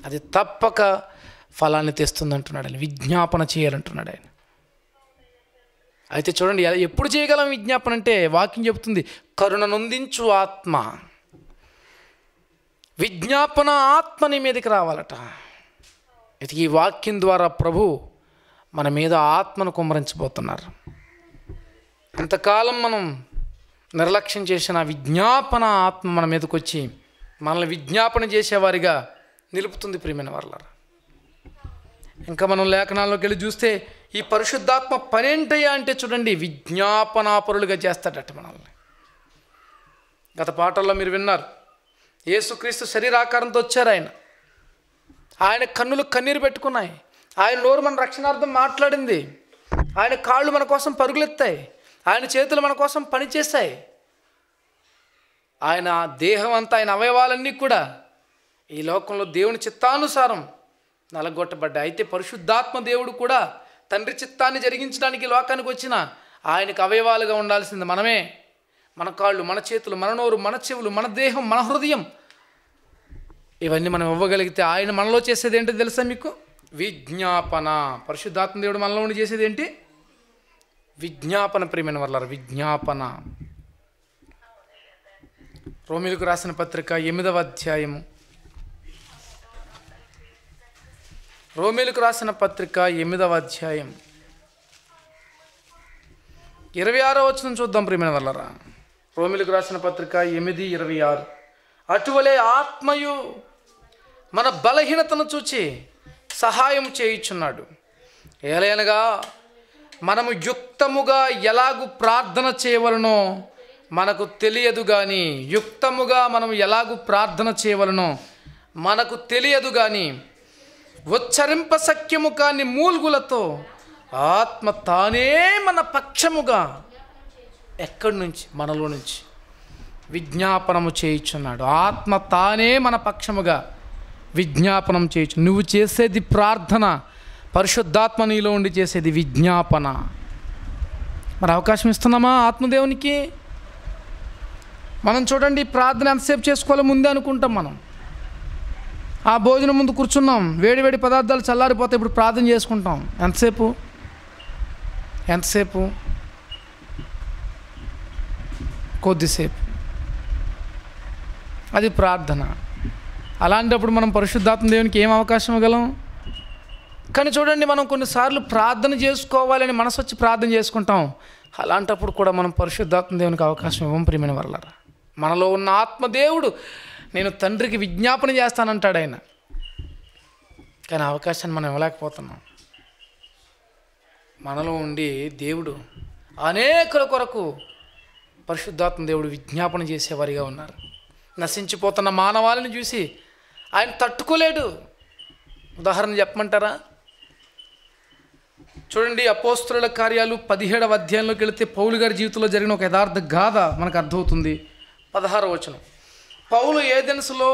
అది తప్పక ఫలాన్ని తెస్తుంది అంటున్నాడు ఆయన విజ్ఞాపన చేయాలంటున్నాడు ఆయన అయితే చూడండి ఎప్పుడు చేయగలం విజ్ఞాపన అంటే వాక్యం చెబుతుంది కరుణనొందించు ఆత్మ విజ్ఞాపన ఆత్మ నీ మీదకి రావాలట ఇది ఈ వాక్యం ద్వారా ప్రభు మన మీద ఆత్మను కుమ్మరించబోతున్నారు అంతకాలం మనం నిర్లక్ష్యం చేసిన విజ్ఞాపన ఆత్మ మన మీదకి వచ్చి మనల్ని విజ్ఞాపన చేసేవారిగా నిలుపుతుంది ప్రియమైన వాళ్ళ ఇంకా మనం లేఖనాల్లోకి వెళ్ళి చూస్తే ఈ పరిశుద్ధాత్మ పనేంటయ్యా అంటే చూడండి విజ్ఞాపనాపరులుగా చేస్తాడట మనల్ని గత పాటల్లో మీరు విన్నారు ఏసుక్రీస్తు శరీరాకారంతో వచ్చారు ఆయన ఆయన కన్నులు కన్నీరు పెట్టుకున్నాయి ఆయన నోరు మన రక్షణార్థం మాట్లాడింది ఆయన కాళ్ళు మన కోసం పరుగులెత్తాయి ఆయన చేతులు మన కోసం పనిచేస్తాయి ఆయన దేహం అంతా ఆయన అవయవాలన్నీ కూడా ఈ లోకంలో దేవుని చిత్తానుసారం నలగొట్టబడ్డాయి అయితే పరిశుద్ధాత్మ దేవుడు కూడా తండ్రి చిత్తాన్ని జరిగించడానికి లోకానికి వచ్చిన ఆయనకు అవయవాలుగా ఉండాల్సింది మనమే మన కాళ్ళు మన చేతులు మన నోరు మన చెవులు మన దేహం మన హృదయం ఇవన్నీ మనం ఇవ్వగలిగితే ఆయన మనలో చేసేది ఏంటో తెలుసా మీకు విజ్ఞాపన పరిశుద్ధాత్మ దేవుడు మనలో ఉండి చేసేది ఏంటి విజ్ఞాపన ప్రేమైన వల్ల విజ్ఞాపన రోమిలకు రాసిన పత్రిక ఎనిమిదవ అధ్యాయము రోమిలకు రాసిన పత్రిక ఎనిమిదవ అధ్యాయం ఇరవై ఆరో వచ్చిన చూద్దాం ప్రేమ వల్లరా రోమిలకు రాసిన పత్రిక ఎనిమిది ఇరవై ఆరు అటువలే ఆత్మయు మన బలహీనతను చూచి సహాయం చేయుచున్నాడు ఏలయనగా మనము యుక్తముగా ఎలాగూ ప్రార్థన చేయవలనో మనకు తెలియదు కానీ యుక్తముగా మనం ఎలాగూ ప్రార్థన చేయవలనో మనకు తెలియదు కానీ ఉచ్చరింప సఖ్యము కాని మూల్గులతో ఆత్మ తానే మన పక్షముగా ఎక్కడి నుంచి మనలో నుంచి విజ్ఞాపనము చేయించున్నాడు ఆత్మ తానే మన పక్షముగా విజ్ఞాపనం చేయొచ్చు నువ్వు చేసేది ప్రార్థన పరిశుద్ధాత్మ నీలో ఉండి చేసేది విజ్ఞాపన మరి అవకాశం ఇస్తున్నామా ఆత్మదేవునికి మనం చూడండి ప్రార్థన ఎంతసేపు చేసుకోవాలి ముందే అనుకుంటాం మనం ఆ భోజనం ముందు కూర్చున్నాం వేడివేడి పదార్థాలు చల్లారిపోతే ఇప్పుడు ప్రార్థన చేసుకుంటాం ఎంతసేపు ఎంతసేపు కొద్దిసేపు అది ప్రార్థన అలాంటప్పుడు మనం పరిశుద్ధాత్మ దేవునికి ఏం అవకాశం ఇవ్వగలం కానీ చూడండి మనం కొన్నిసార్లు ప్రార్థన చేసుకోవాలని మనసు వచ్చి ప్రార్థన చేసుకుంటాం అలాంటప్పుడు కూడా మనం పరిశుద్ధాత్మ దేవునికి అవకాశం ఇవ్వం ప్రియమైన వరలరా మనలో ఉన్న ఆత్మదేవుడు నేను తండ్రికి విజ్ఞాపన చేస్తానంటాడు ఆయన కానీ అవకాశాన్ని మనం ఇవ్వలేకపోతున్నాం మనలో ఉండి దేవుడు అనేకుల కొరకు పరిశుద్ధాత్మ దేవుడు విజ్ఞాపన చేసేవారిగా ఉన్నారు నశించిపోతున్న మానవాళిని చూసి ఆయన తట్టుకోలేడు ఉదాహరణ చెప్పమంటారా చూడండి అపోస్తుల కార్యాలు పదిహేడవ అధ్యాయంలోకి వెళితే పౌలు గారి జీవితంలో జరిగిన ఒక యథార్థ గాథ మనకు అర్థమవుతుంది పదహారవ వచనం పౌలు ఏథెన్స్లో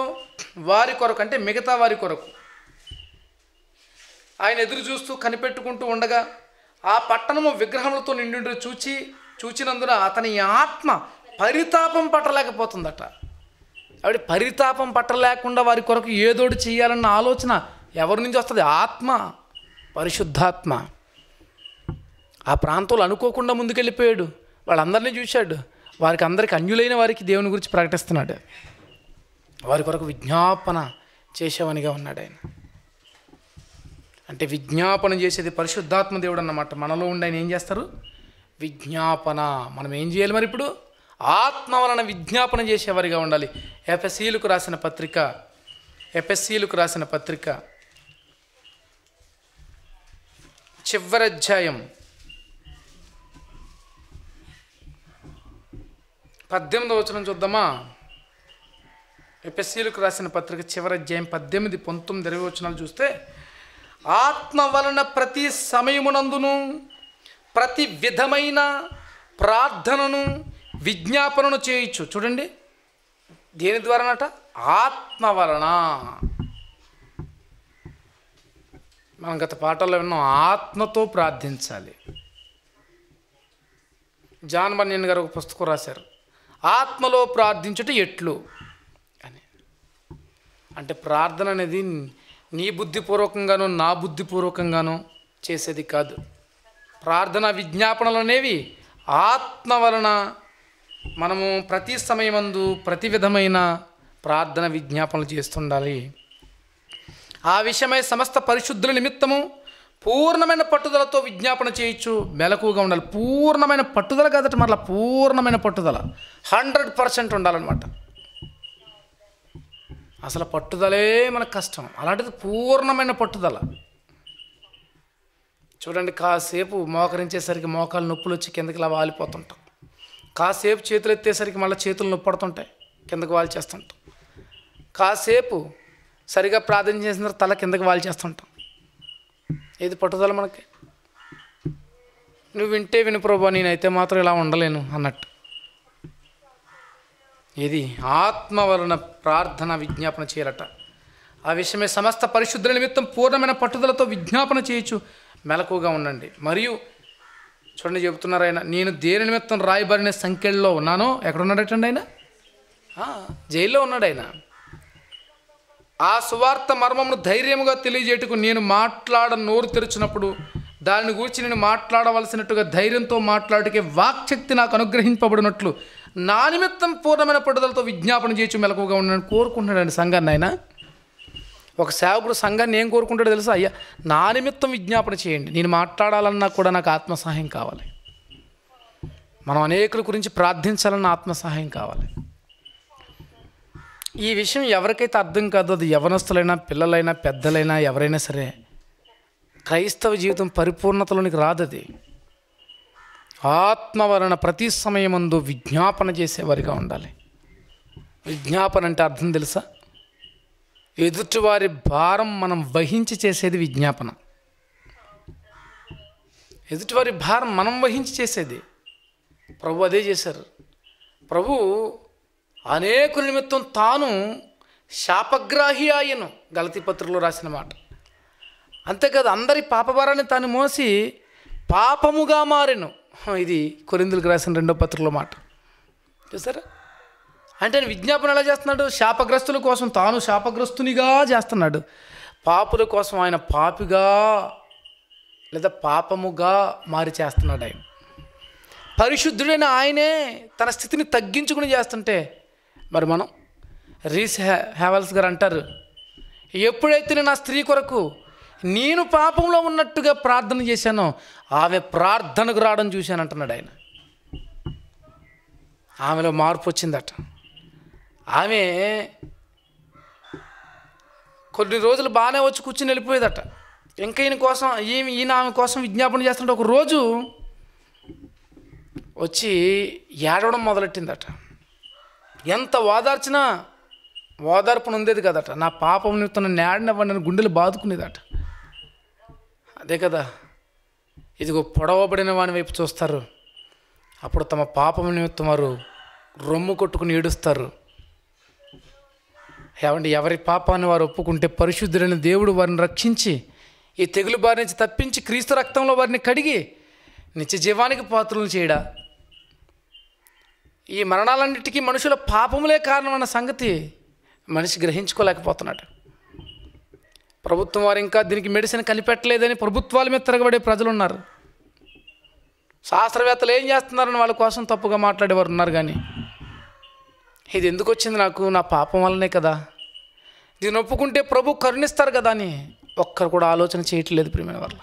వారి కొరకు అంటే మిగతా వారి కొరకు ఆయన ఎదురు చూస్తూ కనిపెట్టుకుంటూ ఉండగా ఆ పట్టణము విగ్రహములతో నిండి చూచి చూచినందున అతని ఆత్మ పరితాపం పట్టలేకపోతుందట ఆవిడ పరితాపం పట్టలేకుండా వారి కొరకు ఏదోటి చేయాలన్న ఆలోచన ఎవరి నుంచి వస్తుంది ఆత్మ పరిశుద్ధాత్మ ఆ ప్రాంతంలో అనుకోకుండా ముందుకెళ్ళిపోయాడు వాళ్ళందరినీ చూశాడు వారికి అందరికి అన్యులైన వారికి దేవుని గురించి ప్రకటిస్తున్నాడు వారి కొరకు విజ్ఞాపన చేసేవనిగా ఉన్నాడు ఆయన అంటే విజ్ఞాపన చేసేది పరిశుద్ధాత్మ దేవుడు అన్నమాట మనలో ఉండి ఆయన ఏం చేస్తారు విజ్ఞాపన మనం ఏం చేయాలి మరి ఇప్పుడు ఆత్మ వలన విజ్ఞాపన చేసేవారిగా ఉండాలి ఎఫ్ఎస్సీలకు రాసిన పత్రిక ఎఫ్ఎస్సీలకు రాసిన పత్రిక చివరి అధ్యాయం పద్దెనిమిదవ వచనం చూద్దామా ఎపిసీలకు రాసిన పత్రిక చివరి అధ్యాయం పద్దెనిమిది పంతొమ్మిది ఇరవై వచ్చినాలు చూస్తే ఆత్మ వలన ప్రతి సమయమునందును ప్రతి విధమైన ప్రార్థనను విజ్ఞాపనను చేయొచ్చు చూడండి దేని ద్వారానట ఆత్మ వలన మనం గత పాఠాల్లో విన్నాం ఆత్మతో ప్రార్థించాలి జాన్ బన్యన్ గారు ఒక పుస్తకం రాశారు ఆత్మలో ప్రార్థించుట ఎట్లు అంటే ప్రార్థన అనేది నీ బుద్ధిపూర్వకంగానో నా బుద్ధిపూర్వకంగానో చేసేది కాదు ప్రార్థన విజ్ఞాపనలు అనేవి ఆత్మ వలన మనము ప్రతి సమయమందు ప్రతి విధమైన ప్రార్థన విజ్ఞాపనలు చేస్తుండాలి ఆ విషయమై సమస్త పరిశుద్ధుల నిమిత్తము పూర్ణమైన పట్టుదలతో విజ్ఞాపన చేయొచ్చు మెలకుగా ఉండాలి పూర్ణమైన పట్టుదల కాదట మరలా పూర్ణమైన పట్టుదల హండ్రెడ్ పర్సెంట్ ఉండాలన్నమాట అసలు పట్టుదలే మనకు కష్టం అలాంటిది పూర్ణమైన పట్టుదల చూడండి కాసేపు మోకరించేసరికి మోకాలు నొప్పులు వచ్చి కిందకి ఇలా వాలిపోతుంటాం కాసేపు చేతులు ఎత్తేసరికి మళ్ళీ చేతులు నొప్పడుతుంటాయి కిందకు వాలి చేస్తుంటాం కాసేపు సరిగా ప్రార్థన చేసిన తర్వాత తల కిందకి వాలి చేస్తుంటాం ఏది పట్టుదల మనకి నువ్వు వింటే విను ప్రభా నేనైతే మాత్రం ఇలా ఉండలేను అన్నట్టు ఏది ఆత్మ వలన ప్రార్థన విజ్ఞాపన చేయాలట ఆ విషయమే సమస్త పరిశుద్ధుల నిమిత్తం పూర్ణమైన పట్టుదలతో విజ్ఞాపన చేయొచ్చు మెలకుగా ఉండండి మరియు చూడండి చెబుతున్నారు ఆయన నేను దేని నిమిత్తం రాయబడిన సంఖ్యల్లో ఉన్నానో ఉన్నాడటండి ఆయన జైల్లో ఉన్నాడు ఆయన ఆ సువార్త మర్మమును ధైర్యముగా తెలియజేయటకు నేను మాట్లాడ నోరు తెరిచినప్పుడు దానిని గురించి నేను మాట్లాడవలసినట్టుగా ధైర్యంతో మాట్లాడికే వాక్శక్తి నాకు అనుగ్రహింపబడినట్లు నా నిమిత్తం పూర్ణమైన పట్టుదలతో విజ్ఞాపన చేయొచ్చు మెలకుగా ఉండాలని కోరుకుంటున్నాడండి సంఘాన్ని ఆయన ఒక సేవకుడు సంఘాన్ని ఏం కోరుకుంటాడో తెలుసా అయ్యా నా నిమిత్తం విజ్ఞాపన చేయండి నేను మాట్లాడాలన్నా కూడా నాకు ఆత్మసహాయం కావాలి మనం అనేకుల గురించి ప్రార్థించాలన్న ఆత్మ సహాయం కావాలి ఈ విషయం ఎవరికైతే అర్థం కాదో అది యవనస్తులైనా పిల్లలైనా పెద్దలైనా ఎవరైనా సరే క్రైస్తవ జీవితం పరిపూర్ణతలోనికి రాదది ఆత్మ వలన ప్రతి సమయమందు విజ్ఞాపన చేసేవారిగా ఉండాలి విజ్ఞాపన అంటే అర్థం తెలుసా ఎదుటివారి భారం మనం వహించి చేసేది విజ్ఞాపన ఎదుటివారి భారం మనం వహించి చేసేది ప్రభు అదే చేశారు ప్రభు అనేక నిమిత్తం తాను శాపగ్రాహి గలతి గలతీపత్రిలో రాసిన మాట అంతేకాదు అందరి పాపభారాన్ని తాను మోసి పాపముగా మారెను ఇది కొరిందులకు రాసిన రెండో పత్రికలో మాట చూసారా అంటే విజ్ఞాపన ఎలా చేస్తున్నాడు శాపగ్రస్తుల కోసం తాను శాపగ్రస్తునిగా చేస్తున్నాడు పాపుల కోసం ఆయన పాపిగా లేదా పాపముగా మారి చేస్తున్నాడు ఆయన పరిశుద్ధుడైన ఆయనే తన స్థితిని తగ్గించుకుని చేస్తుంటే మరి మనం రీస్ హ్యావల్స్ గారు అంటారు ఎప్పుడైతే నేను స్త్రీ కొరకు నేను పాపంలో ఉన్నట్టుగా ప్రార్థన చేశాను ఆమె ప్రార్థనకు రావడం చూశాను అంటున్నాడు ఆయన ఆమెలో మార్పు వచ్చిందట ఆమె కొన్ని రోజులు బాగానే వచ్చి కూర్చుని వెళ్ళిపోయేదట ఇంకా ఈయన కోసం ఈ ఈయన ఆమె కోసం విజ్ఞాపన చేస్తుంటే ఒక రోజు వచ్చి ఏడవడం మొదలెట్టిందట ఎంత ఓదార్చినా ఓదార్పు ఉండేది కదట నా పాపం నిమిత్తం నేడనివ్వండి అని గుండెలు బాదుకునేదట అదే కదా ఇదిగో పొడవబడిన వాని వైపు చూస్తారు అప్పుడు తమ పాపం నిమిత్తం వారు రొమ్ము కొట్టుకుని ఏడుస్తారు ఏమంటే ఎవరి పాపాన్ని వారు ఒప్పుకుంటే పరిశుద్ధులైన దేవుడు వారిని రక్షించి ఈ తెగులు బారి నుంచి తప్పించి క్రీస్తు రక్తంలో వారిని కడిగి నిత్య జీవానికి పాత్రలు చేయడా ఈ మరణాలన్నిటికీ మనుషుల పాపములే కారణమైన సంగతి మనిషి గ్రహించుకోలేకపోతున్నాడు ప్రభుత్వం వారు ఇంకా దీనికి మెడిసిన్ కనిపెట్టలేదని ప్రభుత్వాల మీద తిరగబడే ప్రజలు ఉన్నారు శాస్త్రవేత్తలు ఏం చేస్తున్నారని వాళ్ళ కోసం తప్పుగా మాట్లాడేవారు ఉన్నారు కానీ ఇది ఎందుకు వచ్చింది నాకు నా పాపం వల్లనే కదా దీన్ని ఒప్పుకుంటే ప్రభు కరుణిస్తారు కదా అని ఒక్కరు కూడా ఆలోచన చేయట్లేదు ప్రియమైన వాళ్ళ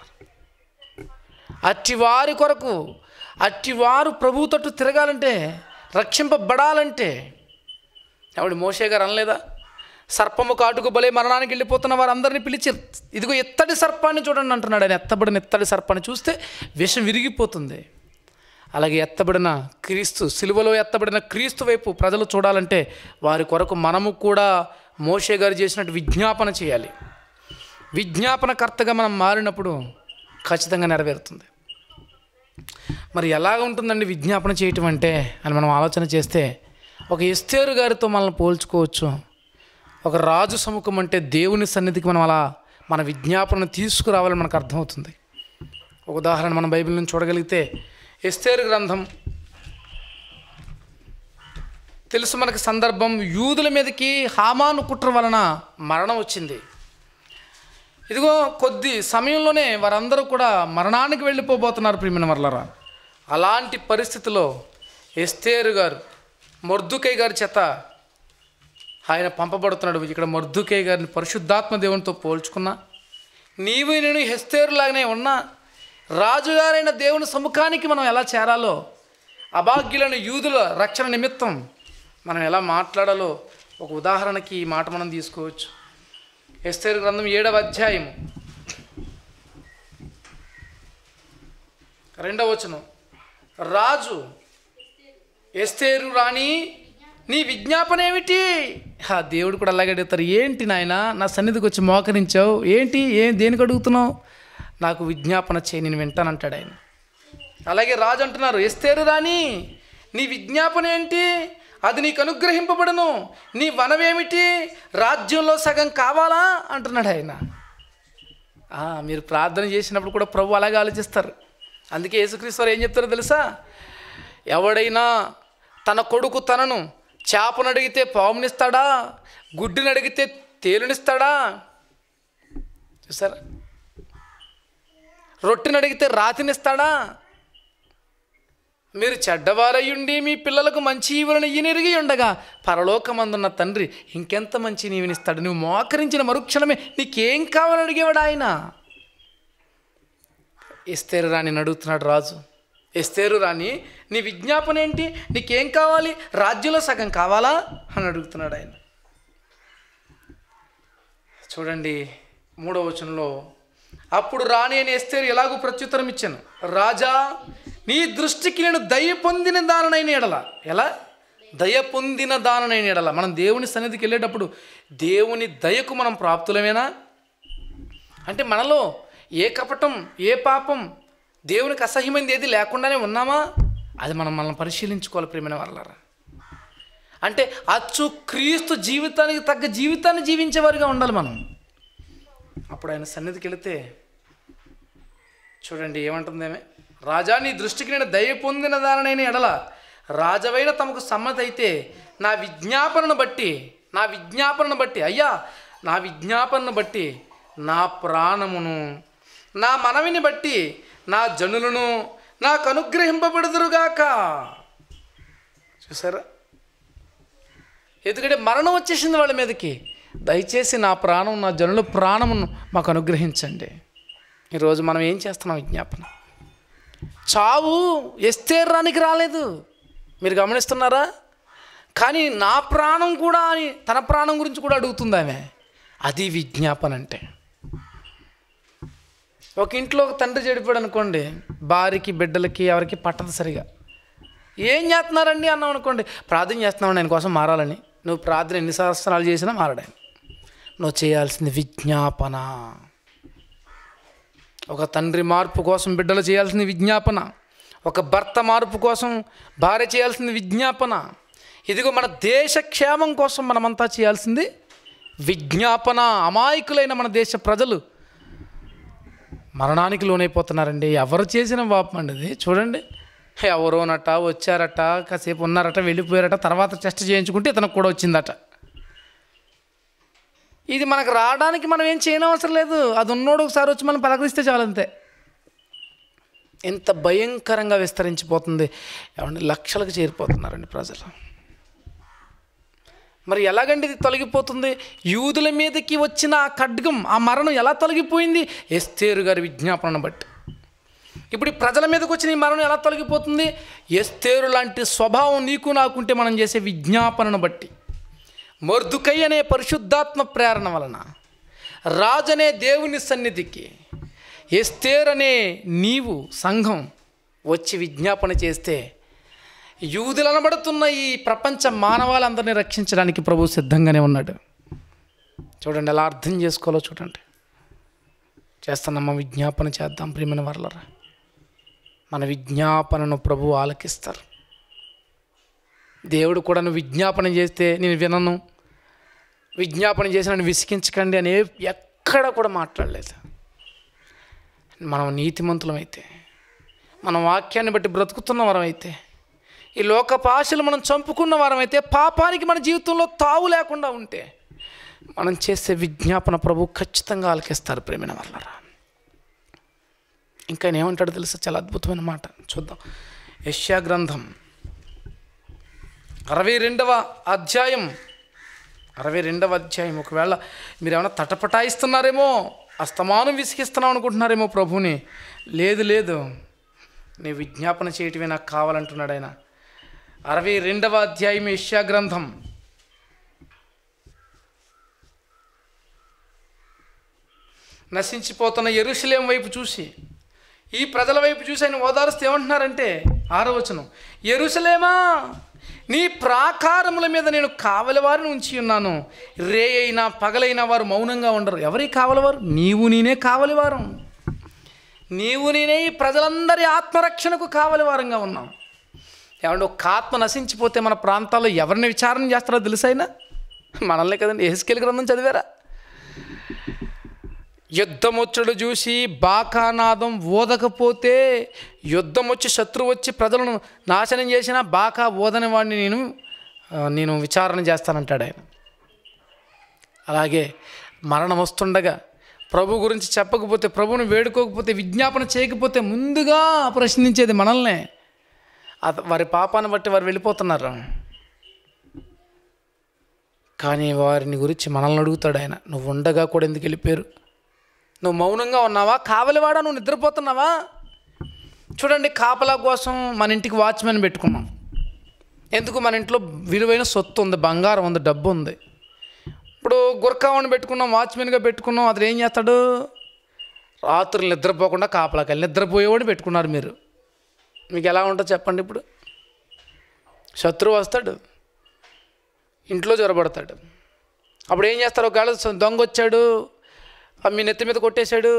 అట్టి వారి కొరకు అట్టి వారు ప్రభు తట్టు తిరగాలంటే రక్షింపబడాలంటే ఆవిడ మోసే గారు అనలేదా సర్పము కాటుకు బలే మరణానికి వెళ్ళిపోతున్న వారందరినీ పిలిచి ఇదిగో ఎత్తడి సర్పాన్ని చూడండి అంటున్నాడు ఆయన ఎత్తబడిన ఎత్తడి సర్పాన్ని చూస్తే విషం విరిగిపోతుంది అలాగే ఎత్తబడిన క్రీస్తు సిలువలో ఎత్తబడిన క్రీస్తు వైపు ప్రజలు చూడాలంటే వారి కొరకు మనము కూడా మోషే గారు చేసినట్టు విజ్ఞాపన చేయాలి విజ్ఞాపనకర్తగా మనం మారినప్పుడు ఖచ్చితంగా నెరవేరుతుంది మరి ఎలా ఉంటుందండి విజ్ఞాపన చేయటం అంటే అని మనం ఆలోచన చేస్తే ఒక ఎస్తేరు గారితో మనల్ని పోల్చుకోవచ్చు ఒక రాజు సముఖం అంటే దేవుని సన్నిధికి మనం అలా మన విజ్ఞాపన తీసుకురావాలని మనకు అర్థమవుతుంది ఒక ఉదాహరణ మనం బైబిల్ నుంచి చూడగలిగితే ఎస్తేరు గ్రంథం తెలుసు మనకి సందర్భం యూదుల మీదకి హామాను కుట్ర వలన మరణం వచ్చింది ఇదిగో కొద్ది సమయంలోనే వారందరూ కూడా మరణానికి వెళ్ళిపోబోతున్నారు ప్రియమైన వర్లరా అలాంటి పరిస్థితిలో ఎస్తేరు గారు మొర్దుకై గారి చేత ఆయన పంపబడుతున్నాడు ఇక్కడ మర్దుకే గారిని పరిశుద్ధాత్మ దేవునితో పోల్చుకున్నా నీవు నేను హెస్తేరులాగానే ఉన్నా రాజుగారైన దేవుని సముఖానికి మనం ఎలా చేరాలో అభాగ్యులైన యూదుల రక్షణ నిమిత్తం మనం ఎలా మాట్లాడాలో ఒక ఉదాహరణకి ఈ మాట మనం తీసుకోవచ్చు హెస్తేరు గ్రంథం ఏడవ అధ్యాయం రెండవ వచనం రాజు ఎస్తేరు రాణి నీ విజ్ఞాపన ఏమిటి ఆ దేవుడు కూడా అలాగే అడుగుతారు ఏంటి నాయన నా సన్నిధికి వచ్చి మోకరించావు ఏంటి ఏం దేనికి అడుగుతున్నావు నాకు విజ్ఞాపన చేయి నేను వింటానంటాడు ఆయన అలాగే రాజు అంటున్నారు ఎస్తేరు రాని నీ విజ్ఞాపన ఏంటి అది నీకు అనుగ్రహింపబడును నీ వనమేమిటి రాజ్యంలో సగం కావాలా అంటున్నాడు ఆయన మీరు ప్రార్థన చేసినప్పుడు కూడా ప్రభు అలాగే ఆలోచిస్తారు అందుకే యేసుక్రీశ్వరు ఏం చెప్తారో తెలుసా ఎవడైనా తన కొడుకు తనను చేపను అడిగితే పామునిస్తాడా గుడ్డుని అడిగితే తేలునిస్తాడా చూసారా రొట్టెని అడిగితే రాతినిస్తాడా మీరు చెడ్డవారయ్యుండి మీ పిల్లలకు మంచి ఈవులను ఈయనెరిగి ఉండగా పరలోకమందున్న తండ్రి ఇంకెంత మంచి నీవినిస్తాడు నువ్వు మోకరించిన మరుక్షణమే నీకేం కావాలని అడిగేవాడు ఆయన ఇస్తే రాని అడుగుతున్నాడు రాజు ఎస్తేరు రాని నీ విజ్ఞాపన ఏంటి నీకేం కావాలి రాజ్యంలో సగం కావాలా అని అడుగుతున్నాడు ఆయన చూడండి మూడవ వచనంలో అప్పుడు రాణి అని ఎస్తేరు ఎలాగూ ప్రత్యుత్తరం ఇచ్చాను రాజా నీ దృష్టికి నేను దయ పొందిన దానైన ఎడల ఎలా దయ పొందిన దాననైన ఎడల మనం దేవుని సన్నిధికి వెళ్ళేటప్పుడు దేవుని దయకు మనం ప్రాప్తులమేనా అంటే మనలో ఏ కపటం ఏ పాపం దేవునికి అసహ్యమైనది ఏది లేకుండానే ఉన్నామా అది మనం మనం పరిశీలించుకోవాలి ప్రేమైన వాళ్ళరా అంటే అచ్చు క్రీస్తు జీవితానికి తగ్గ జీవితాన్ని జీవించేవారిగా ఉండాలి మనం అప్పుడు ఆయన సన్నిధికి వెళితే చూడండి ఏమంటుందేమే రాజా నీ దృష్టికి నేను దయ పొందిన దానైన ఎడల రాజవైన తమకు సమ్మతి అయితే నా విజ్ఞాపనను బట్టి నా విజ్ఞాపనను బట్టి అయ్యా నా విజ్ఞాపనను బట్టి నా ప్రాణమును నా మనవిని బట్టి నా జనులను నాకు అనుగ్రహింపబడుదురుగాక చూసారా ఎందుకంటే మరణం వచ్చేసింది వాళ్ళ మీదకి దయచేసి నా ప్రాణం నా జనుల ప్రాణమును మాకు అనుగ్రహించండి ఈరోజు మనం ఏం చేస్తున్నాం విజ్ఞాపన చావు ఎస్తేర్రానికి రాలేదు మీరు గమనిస్తున్నారా కానీ నా ప్రాణం కూడా అని తన ప్రాణం గురించి కూడా అడుగుతుంది ఆమె అది విజ్ఞాపన అంటే ఒక ఇంట్లో ఒక తండ్రి చెడిపోయాడు అనుకోండి భార్యకి బిడ్డలకి ఎవరికి పట్టదు సరిగా ఏం చేస్తున్నారండి అన్నాం అనుకోండి ప్రార్థన చేస్తున్నావు ఆయన కోసం మారాలని నువ్వు ప్రార్థన ఎన్ని సంవత్సరాలు చేసినా మారడా నువ్వు చేయాల్సింది విజ్ఞాపన ఒక తండ్రి మార్పు కోసం బిడ్డలు చేయాల్సింది విజ్ఞాపన ఒక భర్త మార్పు కోసం భార్య చేయాల్సింది విజ్ఞాపన ఇదిగో మన దేశ క్షేమం కోసం మనమంతా చేయాల్సింది విజ్ఞాపన అమాయకులైన మన దేశ ప్రజలు మరణానికి లోనైపోతున్నారండి ఎవరు చేసిన పాపం అండి ఇది చూడండి ఎవరోనట వచ్చారట కాసేపు ఉన్నారట వెళ్ళిపోయారట తర్వాత టెస్ట్ చేయించుకుంటే ఇతనికి కూడా వచ్చిందట ఇది మనకు రావడానికి మనం ఏం చేయనవసరం లేదు అది ఉన్నోడు ఒకసారి వచ్చి మనం పలకరిస్తే చాలంతే ఎంత భయంకరంగా విస్తరించిపోతుంది ఏమంటే లక్షలకు చేరిపోతున్నారండి ప్రజలు మరి ఎలాగండి ఇది తొలగిపోతుంది యూదుల మీదకి వచ్చిన ఆ ఖడ్గం ఆ మరణం ఎలా తొలగిపోయింది ఎస్తేరు గారి విజ్ఞాపనను బట్టి ఇప్పుడు ప్రజల మీదకి వచ్చిన ఈ మరణం ఎలా తొలగిపోతుంది ఎస్తేరు లాంటి స్వభావం నీకు నాకుంటే మనం చేసే విజ్ఞాపనను బట్టి మర్దుకై అనే పరిశుద్ధాత్మ ప్రేరణ వలన రాజనే దేవుని సన్నిధికి ఎస్తేరు అనే నీవు సంఘం వచ్చి విజ్ఞాపన చేస్తే యూదులు అనబడుతున్న ఈ ప్రపంచ మానవాలందరినీ రక్షించడానికి ప్రభు సిద్ధంగానే ఉన్నాడు చూడండి ఎలా అర్థం చేసుకోవాలో చూడండి చేస్తానమ్మ విజ్ఞాపన చేద్దాం ప్రియమైన వరలరా మన విజ్ఞాపనను ప్రభు ఆలకిస్తారు దేవుడు కూడా నువ్వు విజ్ఞాపన చేస్తే నేను వినను విజ్ఞాపన చేసి నన్ను విసిగించకండి అని ఎక్కడ కూడా మాట్లాడలేదు మనం నీతిమంతులమైతే మన వాక్యాన్ని బట్టి బ్రతుకుతున్న వరం అయితే ఈ లోకపాశలు మనం చంపుకున్న వారమైతే పాపానికి మన జీవితంలో తావు లేకుండా ఉంటే మనం చేసే విజ్ఞాపన ప్రభు ఖచ్చితంగా ఆలకిస్తారు ప్రేమిన వాళ్ళరా ఇంకా ఏమంటాడు తెలుసా చాలా అద్భుతమైన మాట చూద్దాం యష్యా గ్రంథం అరవై రెండవ అధ్యాయం అరవై రెండవ అధ్యాయం ఒకవేళ మీరు ఏమైనా తటపటాయిస్తున్నారేమో అస్తమానం విసిగిస్తున్నాం అనుకుంటున్నారేమో ప్రభుని లేదు లేదు నీ విజ్ఞాపన చేయటమే నాకు కావాలంటున్నాడు ఆయన అరవై రెండవ అధ్యాయం ఏష్యా గ్రంథం నశించిపోతున్న ఎరుశలేం వైపు చూసి ఈ ప్రజల వైపు చూసి ఆయన ఓదారుస్తూ ఏమంటున్నారంటే ఆరవచనం ఎరుశలేమా నీ ప్రాకారముల మీద నేను కావలివారిని ఉంచి ఉన్నాను రే అయినా పగలైనా వారు మౌనంగా ఉండరు ఎవరి కావలివారు నీవు నేనే కావలివారం నీవు నేనే ఈ ప్రజలందరి ఆత్మరక్షణకు కావలివారంగా ఉన్నాం ఏమంటే ఒక ఆత్మ నశించిపోతే మన ప్రాంతాల్లో ఎవరిని విచారణ చేస్తారో తెలుసైనా మనల్ని కదండి ఏసుకెళ్ళి గ్రంథం చదివారా యుద్ధమొచ్చడు చూసి బాకానాదం ఓదకపోతే యుద్ధం వచ్చి శత్రువు వచ్చి ప్రజలను నాశనం చేసినా బాకా ఓదని వాడిని నేను నేను విచారణ చేస్తానంటాడు ఆయన అలాగే మరణం వస్తుండగా ప్రభు గురించి చెప్పకపోతే ప్రభుని వేడుకోకపోతే విజ్ఞాపన చేయకపోతే ముందుగా ప్రశ్నించేది మనల్నే వారి పాపాన్ని బట్టి వారు వెళ్ళిపోతున్నారు కానీ వారిని గురించి మనల్ని అడుగుతాడు ఆయన నువ్వు ఉండగా కూడా ఎందుకు వెళ్ళిపోయారు నువ్వు మౌనంగా ఉన్నావా కావలివాడా నువ్వు నిద్రపోతున్నావా చూడండి కాపలా కోసం మన ఇంటికి వాచ్మెన్ పెట్టుకున్నాం ఎందుకు మన ఇంట్లో విలువైన సొత్తు ఉంది బంగారం ఉంది డబ్బు ఉంది ఇప్పుడు గుర్కావాణి పెట్టుకున్నాం వాచ్మెన్గా పెట్టుకున్నాం అతను ఏం చేస్తాడు రాత్రులు నిద్రపోకుండా కాపలాకెళ్ళి నిద్రపోయేవాడిని పెట్టుకున్నారు మీరు మీకు ఎలా ఉంటుందో చెప్పండి ఇప్పుడు శత్రువు వస్తాడు ఇంట్లో జ్వరపడతాడు అప్పుడు ఏం చేస్తారు ఒకవేళ దొంగ వచ్చాడు మీ నెత్తి మీద కొట్టేశాడు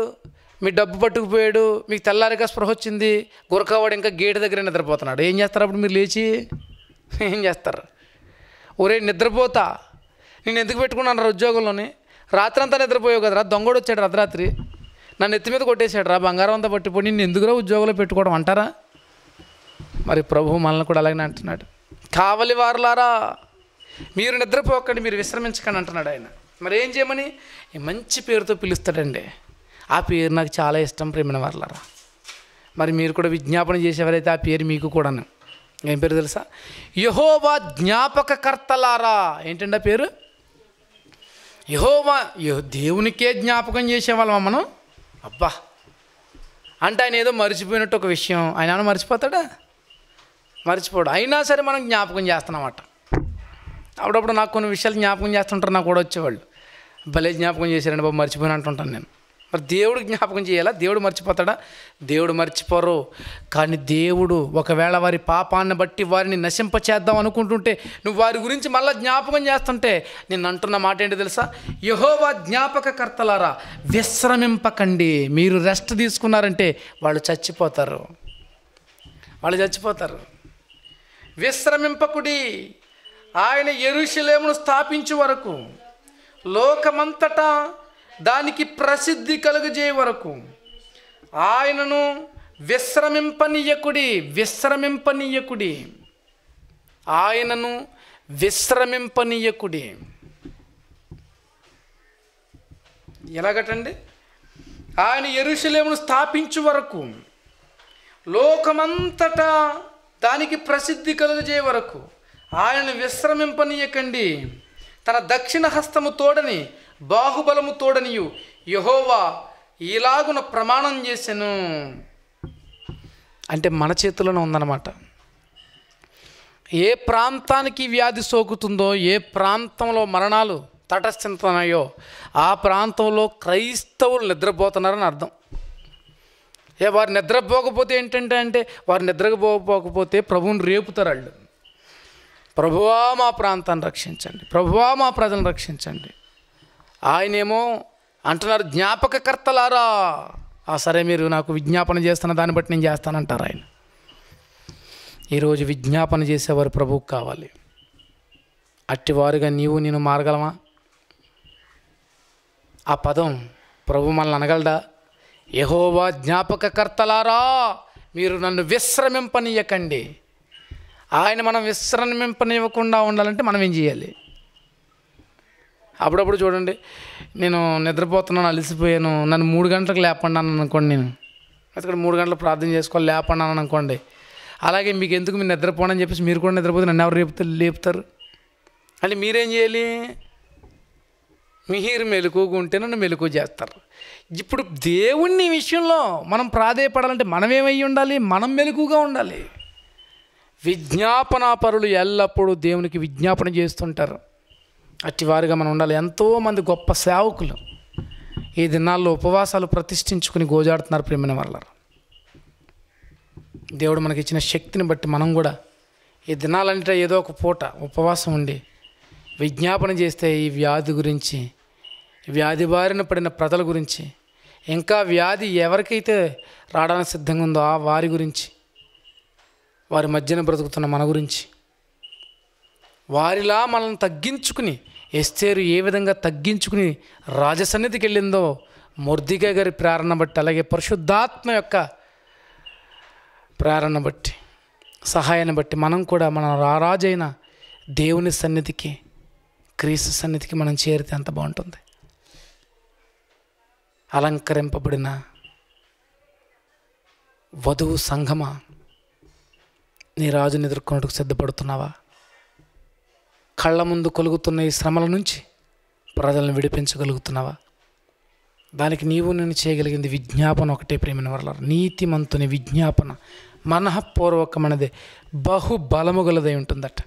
మీ డబ్బు పట్టుకుపోయాడు మీకు తెల్లారిగా స్పృహ వచ్చింది గురకావాడు ఇంకా గేటు దగ్గర నిద్రపోతున్నాడు ఏం చేస్తారు అప్పుడు మీరు లేచి ఏం చేస్తారు ఒరే నిద్రపోతా నేను ఎందుకు పెట్టుకున్నాను ఉద్యోగంలోని రాత్రి అంతా నిద్రపోయావు కదరా దొంగడు వచ్చాడు రాత్రి నన్ను ఎత్తి మీద కొట్టేశాడు రా బంగారం అంతా పట్టిపోయి నేను ఎందుకురా ఉద్యోగంలో పెట్టుకోవడం అంటారా మరి ప్రభు మనల్ని కూడా అలాగే అంటున్నాడు కావలి వారులారా మీరు నిద్రపోకండి మీరు విశ్రమించకండి అంటున్నాడు ఆయన మరి ఏం చేయమని మంచి పేరుతో పిలుస్తాడండి ఆ పేరు నాకు చాలా ఇష్టం ప్రేమిన వారులారా మరి మీరు కూడా విజ్ఞాపన చేసేవారైతే ఆ పేరు మీకు కూడాను ఏం పేరు తెలుసా యహోవా జ్ఞాపకకర్తలారా ఆ పేరు యహోవా దేవునికే జ్ఞాపకం చేసేవాళ్ళమా మనం అబ్బా అంటే ఆయన ఏదో మర్చిపోయినట్టు ఒక విషయం ఆయన మర్చిపోతాడా మర్చిపోడు అయినా సరే మనం జ్ఞాపకం చేస్తున్నామాట అప్పుడప్పుడు నాకు కొన్ని విషయాలు జ్ఞాపకం చేస్తుంటారు నాకు కూడా వచ్చేవాళ్ళు భలే జ్ఞాపకం చేశారండి బాబు మర్చిపోయిన అంటుంటాను నేను మరి దేవుడు జ్ఞాపకం చేయాలా దేవుడు మర్చిపోతాడా దేవుడు మర్చిపోరు కానీ దేవుడు ఒకవేళ వారి పాపాన్ని బట్టి వారిని నశింపచేద్దాం అనుకుంటుంటే నువ్వు వారి గురించి మళ్ళీ జ్ఞాపకం చేస్తుంటే నేను అంటున్న మాట ఏంటి తెలుసా యహోవా జ్ఞాపక కర్తలారా విశ్రమింపకండి మీరు రెస్ట్ తీసుకున్నారంటే వాళ్ళు చచ్చిపోతారు వాళ్ళు చచ్చిపోతారు విశ్రమింపకుడి ఆయన ఎరుశలేమును స్థాపించు వరకు లోకమంతటా దానికి ప్రసిద్ధి కలుగజేయ వరకు ఆయనను విశ్రమింపనీయకుడి విశ్రమింపనీయకుడి ఆయనను విశ్రమింపనీయకుడి ఎలాగటండి ఆయన ఎరుశలేమును స్థాపించు వరకు లోకమంతటా దానికి ప్రసిద్ధి కలుగజే వరకు ఆయనను విశ్రమింపనీయకండి తన దక్షిణ హస్తము తోడని బాహుబలము తోడనియు యహోవా ఇలాగున ప్రమాణం చేశాను అంటే మన చేతిలోనే ఉందన్నమాట ఏ ప్రాంతానికి వ్యాధి సోకుతుందో ఏ ప్రాంతంలో మరణాలు తటస్థితున్నాయో ఆ ప్రాంతంలో క్రైస్తవులు నిద్రపోతున్నారని అర్థం ఏ వారు నిద్రపోకపోతే ఏంటంటే అంటే వారు నిద్రపోకపోతే ప్రభువుని రేపుతారు వాళ్ళు ప్రభువా మా ప్రాంతాన్ని రక్షించండి ప్రభువా మా ప్రజలను రక్షించండి ఆయనేమో అంటున్నారు జ్ఞాపకకర్తలారా ఆ సరే మీరు నాకు విజ్ఞాపన చేస్తున్న దాన్ని బట్టి నేను చేస్తానంటారు ఆయన ఈరోజు విజ్ఞాపన చేసేవారు ప్రభువు కావాలి అట్టివారుగా నీవు నేను మారగలమా ఆ పదం ప్రభు మనల్ని అనగలడా యహోవా జ్ఞాపకకర్తలారా మీరు నన్ను విశ్రమింపనీయకండి ఆయన మనం విశ్రమింపనివ్వకుండా ఉండాలంటే మనం ఏం చేయాలి అప్పుడప్పుడు చూడండి నేను నిద్రపోతున్నాను అలసిపోయాను నన్ను మూడు గంటలకు లేపండి అని అనుకోండి నేను అక్కడ మూడు గంటలు ప్రార్థన చేసుకోవాలి లేపండి అనుకోండి అలాగే మీకు ఎందుకు మీరు నిద్రపోనని చెప్పేసి మీరు కూడా నిద్రపోతే నన్ను ఎవరు రేపు లేపుతారు అంటే మీరేం చేయాలి మీరు మెలకుగా ఉంటే నన్ను మెలకు చేస్తారు ఇప్పుడు దేవుణ్ణి విషయంలో మనం ప్రాధేయపడాలంటే మనం ఏమై ఉండాలి మనం మెలకుగా ఉండాలి విజ్ఞాపనాపరులు ఎల్లప్పుడూ దేవునికి విజ్ఞాపన చేస్తుంటారు అట్టివారుగా మనం ఉండాలి ఎంతోమంది గొప్ప సేవకులు ఈ దినాల్లో ఉపవాసాలు ప్రతిష్ఠించుకుని గోజాడుతున్నారు ప్రేమని వాళ్ళు దేవుడు మనకి ఇచ్చిన శక్తిని బట్టి మనం కూడా ఈ దినాలంటే ఏదో ఒక పూట ఉపవాసం ఉండి విజ్ఞాపన చేస్తే ఈ వ్యాధి గురించి వ్యాధి బారిన పడిన ప్రజల గురించి ఇంకా వ్యాధి ఎవరికైతే రావడానికి సిద్ధంగా ఉందో ఆ వారి గురించి వారి మధ్యన బ్రతుకుతున్న మన గురించి వారిలా మనల్ని తగ్గించుకుని ఎస్తేరు ఏ విధంగా తగ్గించుకుని రాజసన్నిధికి వెళ్ళిందో మొర్దిగా గారి ప్రేరణ బట్టి అలాగే పరిశుద్ధాత్మ యొక్క ప్రేరణ బట్టి సహాయాన్ని బట్టి మనం కూడా మన రారాజైన దేవుని సన్నిధికి క్రీస్తు సన్నిధికి మనం చేరితే ఎంత బాగుంటుంది అలంకరింపబడిన వధువు సంఘమ నీ రాజుని ఎదుర్కొన్నట్టుకు సిద్ధపడుతున్నావా కళ్ళ ముందు కొలుగుతున్న ఈ శ్రమల నుంచి ప్రజలను విడిపించగలుగుతున్నావా దానికి నీవు నేను చేయగలిగింది విజ్ఞాపన ఒకటే ప్రేమిన వల్ల నీతిమంతుని విజ్ఞాపన మనఃపూర్వకమైనది బహుబలము గలదై ఉంటుందట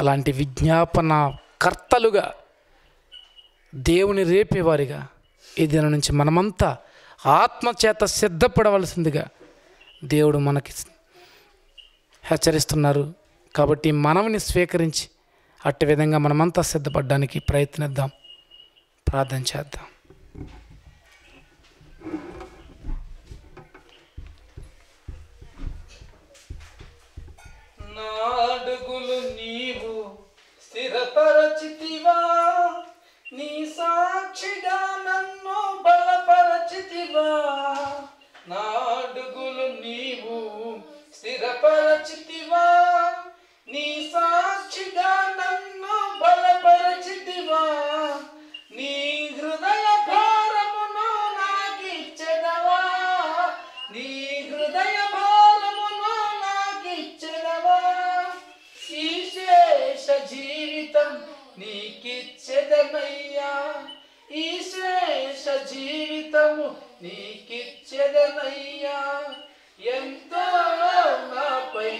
అలాంటి విజ్ఞాపన కర్తలుగా దేవుని రేపేవారిగా ఈ దినం నుంచి మనమంతా ఆత్మచేత సిద్ధపడవలసిందిగా దేవుడు మనకి హెచ్చరిస్తున్నారు కాబట్టి మనవిని స్వీకరించి అట్టి విధంగా మనమంతా సిద్ధపడడానికి ప్రయత్నిద్దాం ప్రార్థన చేద్దాం నాడుగులు నీవు స్థిరపరచితివా నీ సాక్షిగా నన్ను బలపరచితివా నాడుగులు నీవు స్థిరపరచితివా నీ సాక్షిగా నన్ను బలపరచితివా నీ హృదయ భారమును నాకిచ్చదవా నీ హృదయ భారమును నాకిచ్చదవా శీశేష జీవితం నీకిచ్చ నీకిచ్చెదనయ్యా ఈ శేష జీవితము నీకిచ్చెదనయ్యా ఎంతో నాపై